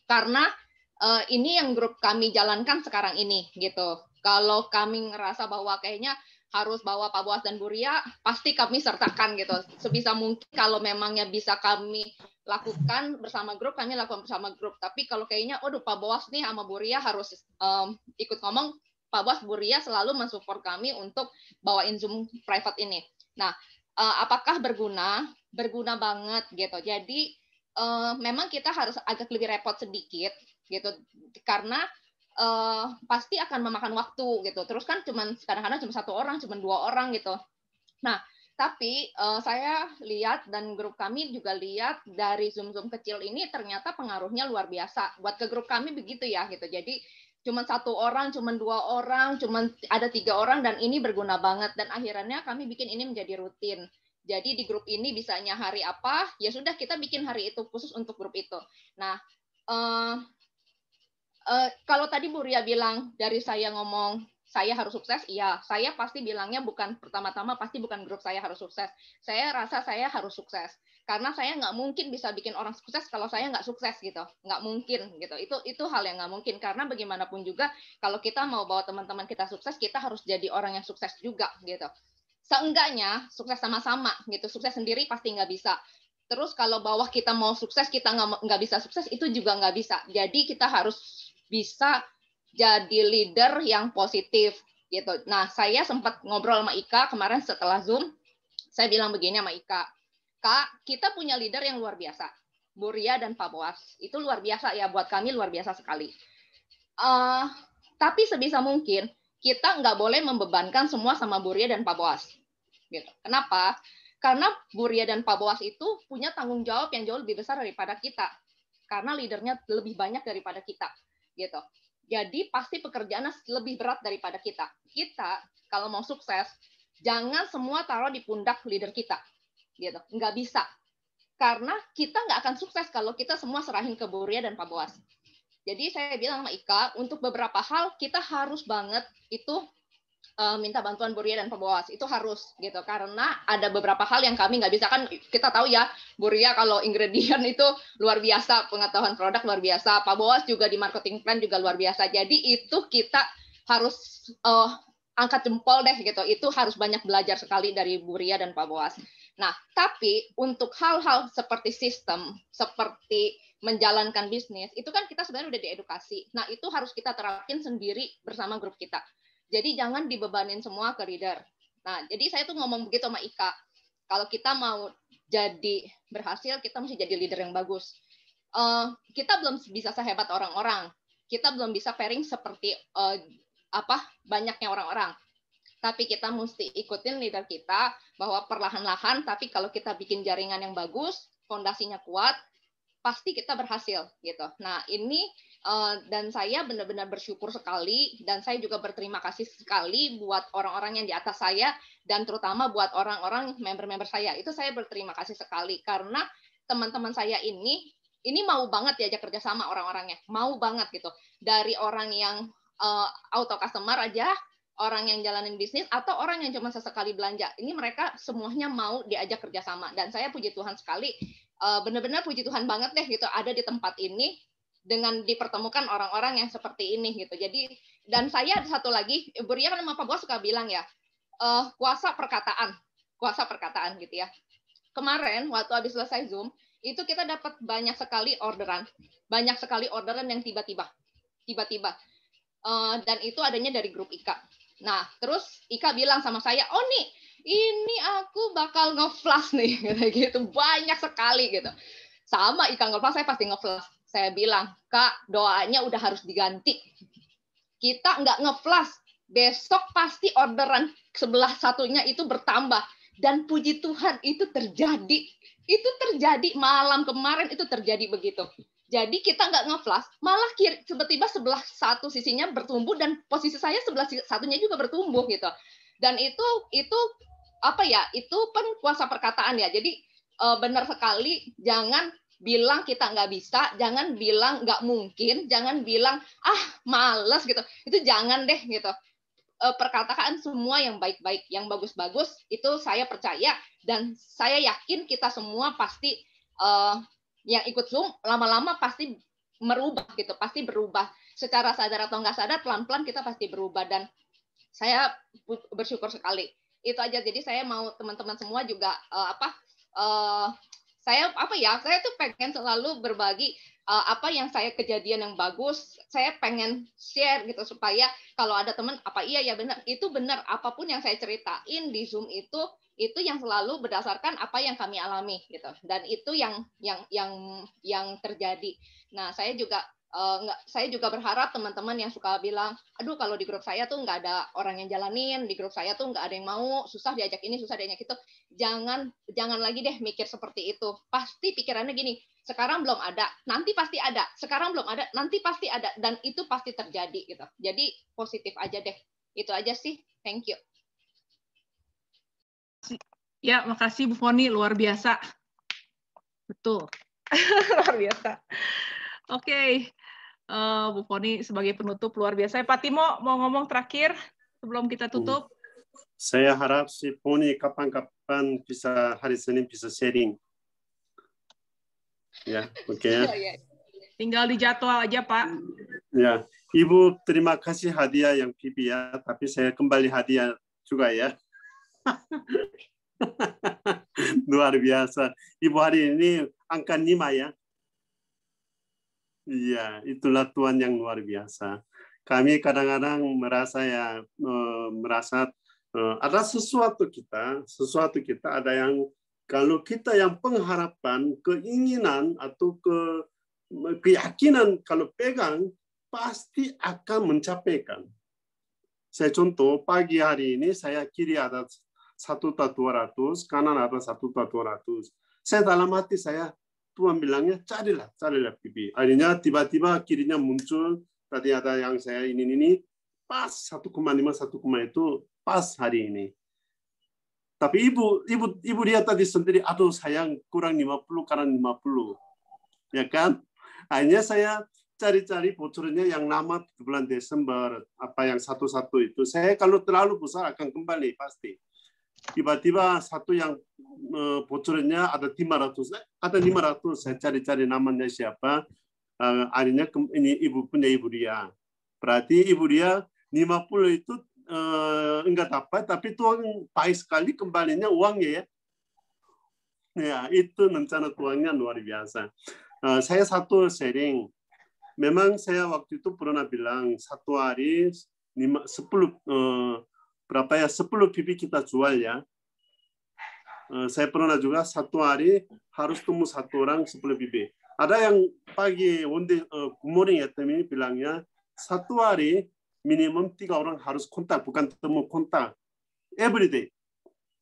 karena uh, ini yang grup kami jalankan sekarang ini gitu kalau kami ngerasa bahwa kayaknya harus bawa Pak Boas dan Buria pasti kami sertakan gitu. Sebisa mungkin kalau memangnya bisa kami lakukan bersama grup, kami lakukan bersama grup. Tapi kalau kayaknya, aduh Pak Boas nih sama Buria harus um, ikut ngomong, Pak Boas, Buria selalu mensupport kami untuk bawain Zoom private ini. Nah, uh, apakah berguna? Berguna banget gitu. Jadi, uh, memang kita harus agak lebih repot sedikit gitu, karena uh, pasti akan memakan waktu gitu. Terus kan cuman kadang-kadang cuma satu orang, cuma dua orang gitu. Nah, tapi uh, saya lihat dan grup kami juga lihat dari zoom zoom kecil ini ternyata pengaruhnya luar biasa buat ke grup kami begitu ya gitu. Jadi cuma satu orang, cuma dua orang, cuma ada tiga orang dan ini berguna banget dan akhirnya kami bikin ini menjadi rutin. Jadi di grup ini bisanya hari apa, ya sudah kita bikin hari itu khusus untuk grup itu. Nah, uh, Eh, kalau tadi Bu Ria bilang dari saya ngomong saya harus sukses, iya, saya pasti bilangnya bukan pertama-tama pasti bukan grup saya harus sukses. Saya rasa saya harus sukses karena saya nggak mungkin bisa bikin orang sukses kalau saya nggak sukses gitu, nggak mungkin gitu. Itu itu hal yang nggak mungkin karena bagaimanapun juga kalau kita mau bawa teman-teman kita sukses, kita harus jadi orang yang sukses juga gitu. Seenggaknya sukses sama-sama gitu, sukses sendiri pasti nggak bisa terus kalau bawah kita mau sukses kita nggak nggak bisa sukses itu juga nggak bisa jadi kita harus bisa jadi leader yang positif gitu. Nah, saya sempat ngobrol sama Ika kemarin setelah Zoom, saya bilang begini sama Ika, Kak, kita punya leader yang luar biasa, Buria dan Pak Boas. Itu luar biasa ya, buat kami luar biasa sekali. Uh, tapi sebisa mungkin, kita nggak boleh membebankan semua sama Buria dan Pak Boas. Gitu. Kenapa? Karena Buria dan Pak Boas itu punya tanggung jawab yang jauh lebih besar daripada kita. Karena leadernya lebih banyak daripada kita gitu. Jadi pasti pekerjaannya lebih berat daripada kita. Kita kalau mau sukses, jangan semua taruh di pundak leader kita, gitu. Nggak bisa. Karena kita nggak akan sukses kalau kita semua serahin ke Buria dan Pak Boas. Jadi saya bilang sama Ika, untuk beberapa hal kita harus banget itu uh, minta bantuan Buria dan Pembawas itu harus gitu karena ada beberapa hal yang kami nggak bisa kan kita tahu ya Buria kalau ingredient itu luar biasa pengetahuan produk luar biasa Pak Boas juga di marketing plan juga luar biasa jadi itu kita harus uh, angkat jempol deh gitu itu harus banyak belajar sekali dari Buria dan Pak Boas. nah tapi untuk hal-hal seperti sistem seperti menjalankan bisnis itu kan kita sebenarnya udah diedukasi nah itu harus kita terapin sendiri bersama grup kita jadi jangan dibebanin semua ke reader. Nah, jadi saya tuh ngomong begitu sama Ika. Kalau kita mau jadi berhasil, kita mesti jadi leader yang bagus. Uh, kita belum bisa sehebat orang-orang. Kita belum bisa pairing seperti uh, apa banyaknya orang-orang. Tapi kita mesti ikutin leader kita bahwa perlahan-lahan. Tapi kalau kita bikin jaringan yang bagus, fondasinya kuat, pasti kita berhasil gitu. Nah ini Eh, dan saya benar-benar bersyukur sekali dan saya juga berterima kasih sekali buat orang-orang yang di atas saya dan terutama buat orang-orang member-member saya itu saya berterima kasih sekali karena teman-teman saya ini ini mau banget diajak kerjasama orang-orangnya mau banget gitu dari orang yang uh, auto customer aja orang yang jalanin bisnis atau orang yang cuma sesekali belanja ini mereka semuanya mau diajak kerjasama dan saya puji Tuhan sekali eh, benar-benar puji Tuhan banget deh gitu ada di tempat ini dengan dipertemukan orang-orang yang seperti ini gitu. Jadi dan saya satu lagi, Buria kan sama Pak Bos suka bilang ya, uh, kuasa perkataan, kuasa perkataan gitu ya. Kemarin waktu habis selesai Zoom, itu kita dapat banyak sekali orderan, banyak sekali orderan yang tiba-tiba, tiba-tiba. Uh, dan itu adanya dari grup Ika. Nah, terus Ika bilang sama saya, oh nih, ini aku bakal ngeflash nih, (laughs) gitu, gitu. banyak sekali gitu. Sama Ika ngeflash, saya pasti ngeflash saya bilang, Kak, doanya udah harus diganti. Kita nggak ngeflash. Besok pasti orderan sebelah satunya itu bertambah. Dan puji Tuhan itu terjadi. Itu terjadi malam kemarin itu terjadi begitu. Jadi kita nggak ngeflash, malah tiba-tiba sebelah satu sisinya bertumbuh dan posisi saya sebelah satunya juga bertumbuh gitu. Dan itu itu apa ya? Itu pun kuasa perkataan ya. Jadi eh, benar sekali jangan bilang kita nggak bisa, jangan bilang nggak mungkin, jangan bilang ah males gitu. Itu jangan deh gitu. E, Perkataan semua yang baik-baik, yang bagus-bagus itu saya percaya dan saya yakin kita semua pasti uh, yang ikut Zoom lama-lama pasti merubah gitu, pasti berubah secara sadar atau nggak sadar pelan-pelan kita pasti berubah dan saya bersyukur sekali. Itu aja. Jadi saya mau teman-teman semua juga uh, apa uh, saya apa ya saya tuh pengen selalu berbagi uh, apa yang saya kejadian yang bagus saya pengen share gitu supaya kalau ada teman apa iya ya benar itu benar apapun yang saya ceritain di zoom itu itu yang selalu berdasarkan apa yang kami alami gitu dan itu yang yang yang yang terjadi nah saya juga Uh, eh, enggak, saya juga berharap teman-teman yang suka bilang, aduh kalau di grup saya tuh nggak ada orang yang jalanin, di grup saya tuh nggak ada yang mau, susah diajak ini, susah diajak itu. Jangan jangan lagi deh mikir seperti itu. Pasti pikirannya gini, sekarang belum ada, nanti pasti ada, sekarang belum ada, nanti pasti ada, dan itu pasti terjadi gitu. Jadi positif aja deh. Itu aja sih. Thank you. Ya, makasih Bu Foni, luar biasa. Betul. (laughs) luar biasa. Oke, okay uh, Bu Foni sebagai penutup luar biasa. Eh, Pak Timo mau ngomong terakhir sebelum kita oh, tutup. Saya harap si Foni kapan-kapan bisa hari Senin bisa sharing. Ya, oke okay, ya. Iya. Tinggal dijadwal aja Pak. Ya, Ibu terima kasih hadiah yang pipi ya, tapi saya kembali hadiah juga ya. (laughs) Luar biasa. Ibu hari ini angka lima ya. Iya, itulah Tuhan yang luar biasa. Kami kadang-kadang merasa ya eh, merasa eh, ada sesuatu kita, sesuatu kita ada yang kalau kita yang pengharapan, keinginan atau ke keyakinan kalau pegang pasti akan mencapaikan. Saya contoh pagi hari ini saya kiri ada satu dua ratus, kanan ada satu dua ratus. Saya dalam hati saya Tuhan bilangnya carilah, carilah bibi. Akhirnya tiba-tiba kirinya muncul tadi ada yang saya ini ini pas 1,5 koma itu pas hari ini. Tapi ibu ibu ibu dia tadi sendiri aduh sayang kurang 50 karena 50. Ya kan? Akhirnya saya cari-cari bocornya yang lama bulan Desember apa yang satu-satu itu. Saya kalau terlalu besar akan kembali pasti tiba-tiba satu yang uh, e, bocornya ada 500 eh, ada 500 saya cari-cari namanya siapa uh, akhirnya ini ibu punya ibu dia berarti ibu dia 50 itu e, enggak dapat tapi tuang baik sekali kembalinya uangnya ya ya itu rencana tuangnya luar biasa saya satu sharing memang saya waktu itu pernah bilang satu hari 10 berapa ya 10 bibit kita jual ya. Eh, saya pernah juga satu hari harus temu satu orang 10 bibit. Ada yang pagi onde eh, good morning 했더니 ya, bilangnya satu hari minimum tiga orang harus kontak bukan temu kontak everyday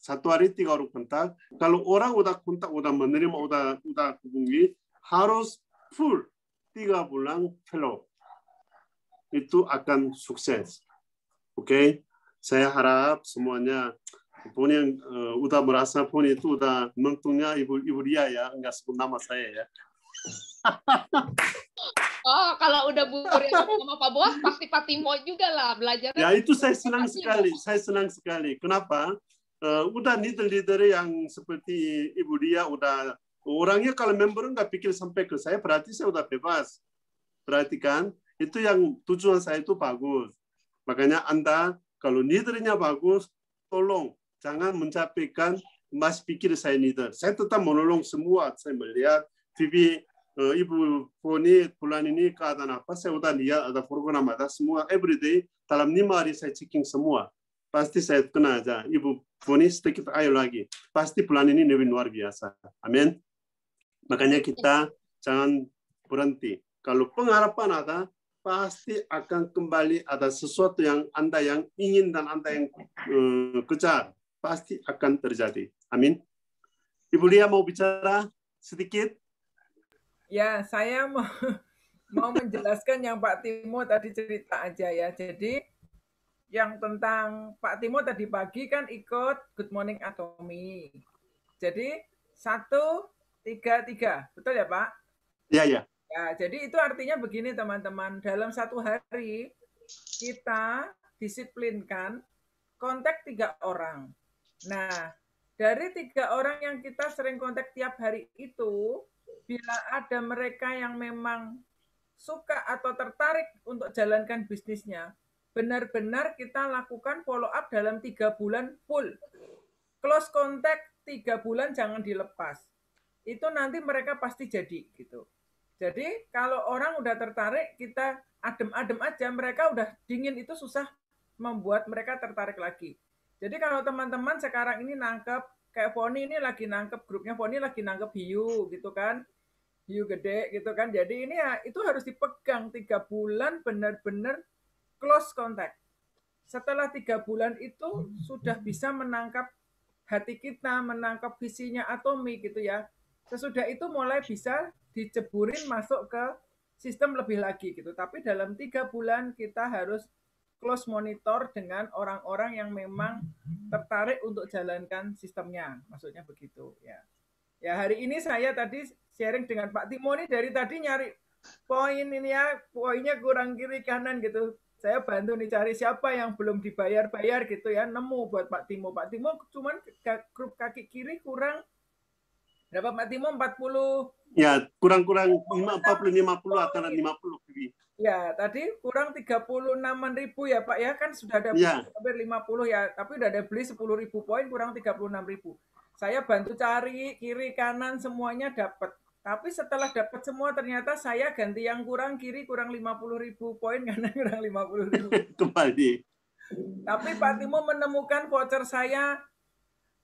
satu hari tiga orang kontak kalau orang udah kontak udah menerima udah udah hubungi harus full tiga bulan follow itu akan sukses oke okay? saya harap semuanya yang uh, eh, udah merasa pun itu udah mentunya ibu ibu dia ya nggak sebut nama saya ya. (laughs) oh kalau udah bu sama Pak buah pasti Patimo juga lah belajar. Ya itu saya senang sekali, saya senang sekali. Kenapa? Uh, eh, udah leader-leader yang seperti ibu dia udah orangnya kalau member nggak pikir sampai ke saya berarti saya udah bebas perhatikan itu yang tujuan saya itu bagus makanya anda kalau nidernya bagus, tolong jangan mencapaikan mas pikir saya nider. Saya tetap menolong semua. Saya melihat TV uh, eh, ibu poni bulan ini keadaan apa, saya udah lihat ada program ada semua. Everyday dalam lima hari saya checking semua. Pasti saya kena aja. Ibu poni sedikit ayo lagi. Pasti bulan ini lebih luar biasa. Amin. Makanya kita iya. jangan berhenti. Kalau pengharapan ada, pasti akan kembali ada sesuatu yang Anda yang ingin dan Anda yang eh, kejar. Pasti akan terjadi. Amin. Ibu Lia mau bicara sedikit? Ya, saya mau, (laughs) mau menjelaskan yang Pak Timo tadi cerita aja ya. Jadi yang tentang Pak Timo tadi pagi kan ikut Good Morning Atomi. Jadi satu, tiga, tiga. Betul ya Pak? Iya, ya, ya. Ya, jadi itu artinya begini teman-teman, dalam satu hari kita disiplinkan kontak tiga orang. Nah, dari tiga orang yang kita sering kontak tiap hari itu, bila ada mereka yang memang suka atau tertarik untuk jalankan bisnisnya, benar-benar kita lakukan follow up dalam tiga bulan full. Close contact tiga bulan jangan dilepas. Itu nanti mereka pasti jadi gitu. Jadi kalau orang udah tertarik, kita adem-adem aja, mereka udah dingin itu susah membuat mereka tertarik lagi. Jadi kalau teman-teman sekarang ini nangkep, kayak Foni ini lagi nangkep, grupnya Foni lagi nangkep hiu gitu kan, hiu gede gitu kan. Jadi ini ya, itu harus dipegang tiga bulan benar-benar close contact. Setelah tiga bulan itu sudah bisa menangkap hati kita, menangkap visinya atomi gitu ya. Sesudah itu mulai bisa diceburin masuk ke sistem lebih lagi gitu. Tapi dalam tiga bulan kita harus close monitor dengan orang-orang yang memang tertarik untuk jalankan sistemnya, maksudnya begitu ya. Ya hari ini saya tadi sharing dengan Pak Timoni dari tadi nyari poin ini ya, poinnya kurang kiri kanan gitu. Saya bantu nih cari siapa yang belum dibayar-bayar gitu ya, nemu buat Pak Timo. Pak Timo cuman grup kaki kiri kurang Berapa Pak Timo? 40? Ya, kurang-kurang 50, 40, 50 atau 50 lebih. Ya, tadi kurang 36 ribu ya Pak ya, kan sudah ada ya. hampir 50 ya, tapi sudah ada beli 10 ribu poin kurang 36 ribu. Saya bantu cari kiri kanan semuanya dapat. Tapi setelah dapat semua ternyata saya ganti yang kurang kiri kurang 50 ribu poin (laughs) karena kurang 50 ribu. Kembali. Tapi Pak Timo menemukan voucher saya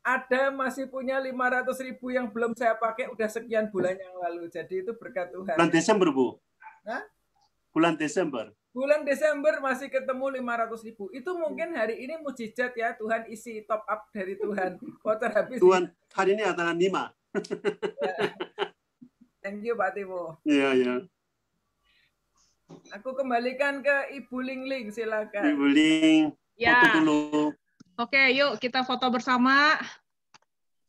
ada masih punya 500 ribu yang belum saya pakai udah sekian bulan yang lalu. Jadi itu berkat Tuhan. Bulan Desember, Bu. Hah? Bulan Desember. Bulan Desember masih ketemu 500 ribu. Itu mungkin hari ini mujizat ya Tuhan isi top up dari Tuhan. Water habis. Tuhan, hari ini antara 5. (laughs) Thank you Pak Timo. Iya, iya. Aku kembalikan ke Ibu Lingling silakan. Ibu Ling, ya. foto dulu. Oke, yuk kita foto bersama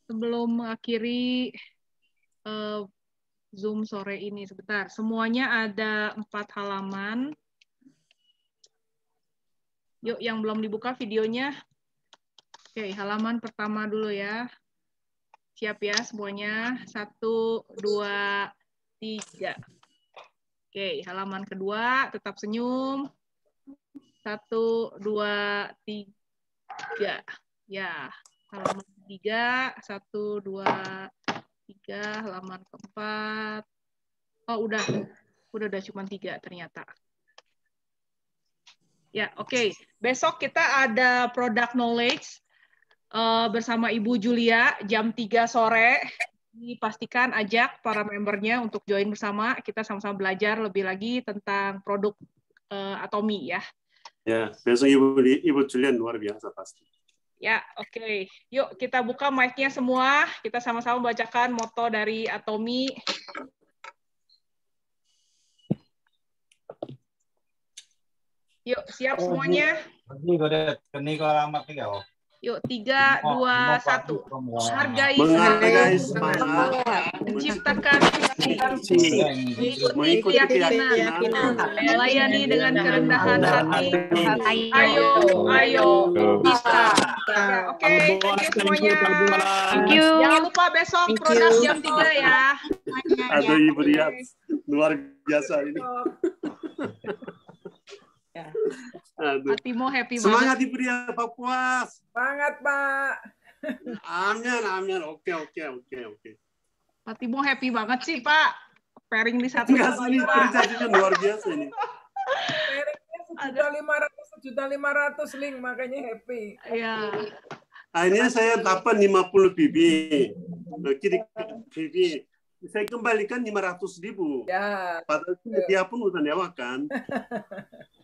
sebelum mengakhiri uh, eh, Zoom sore ini. Sebentar, semuanya ada empat halaman. Yuk, yang belum dibuka videonya. Oke, halaman pertama dulu ya. Siap ya semuanya. Satu, dua, tiga. Oke, halaman kedua, tetap senyum. Satu, dua, tiga tiga. Ya, halaman tiga satu, dua, tiga, halaman keempat. Oh, udah. Udah, udah cuma tiga ternyata. Ya, oke. Okay. Besok kita ada produk knowledge uh, bersama Ibu Julia jam tiga sore. Dipastikan ajak para membernya untuk join bersama. Kita sama-sama belajar lebih lagi tentang produk uh, eh, Atomi ya. Ya, besok Ibu Ibu Julian luar biasa pasti. Ya, oke. Okay. Yuk kita buka mic-nya semua. Kita sama-sama bacakan moto dari Atomi. Yuk, siap oh, semuanya. Ini gue ini kenik alamat nih, Yuk, tiga, dua, satu. Hargai semangat. Menciptakan iya, Mengikuti keyakinan. Melayani dengan kerendahan hati. Ayo, ayo, bisa. Oke, okay, thank you semuanya. Thank you. Jangan lupa besok produk jam tiga ya. Aduh, Ibu Ria, luar biasa ini. (laughs) Ya. Aduh. Hatimu happy Semangat banget. Semangat di Papua. Semangat, Pak. Amin, amin. Oke, oke, oke, oke. Hatimu happy banget sih, Pak. Pairing di satu. Enggak, ini kerjanya luar biasa ini. Pairingnya ada lima ratus, juta lima ratus link, makanya happy. Iya. Akhirnya saya dapat puluh BB. Kiri BB. Saya kembalikan 500 ribu. Ya. Padahal itu dia pun udah nyawakan. (laughs)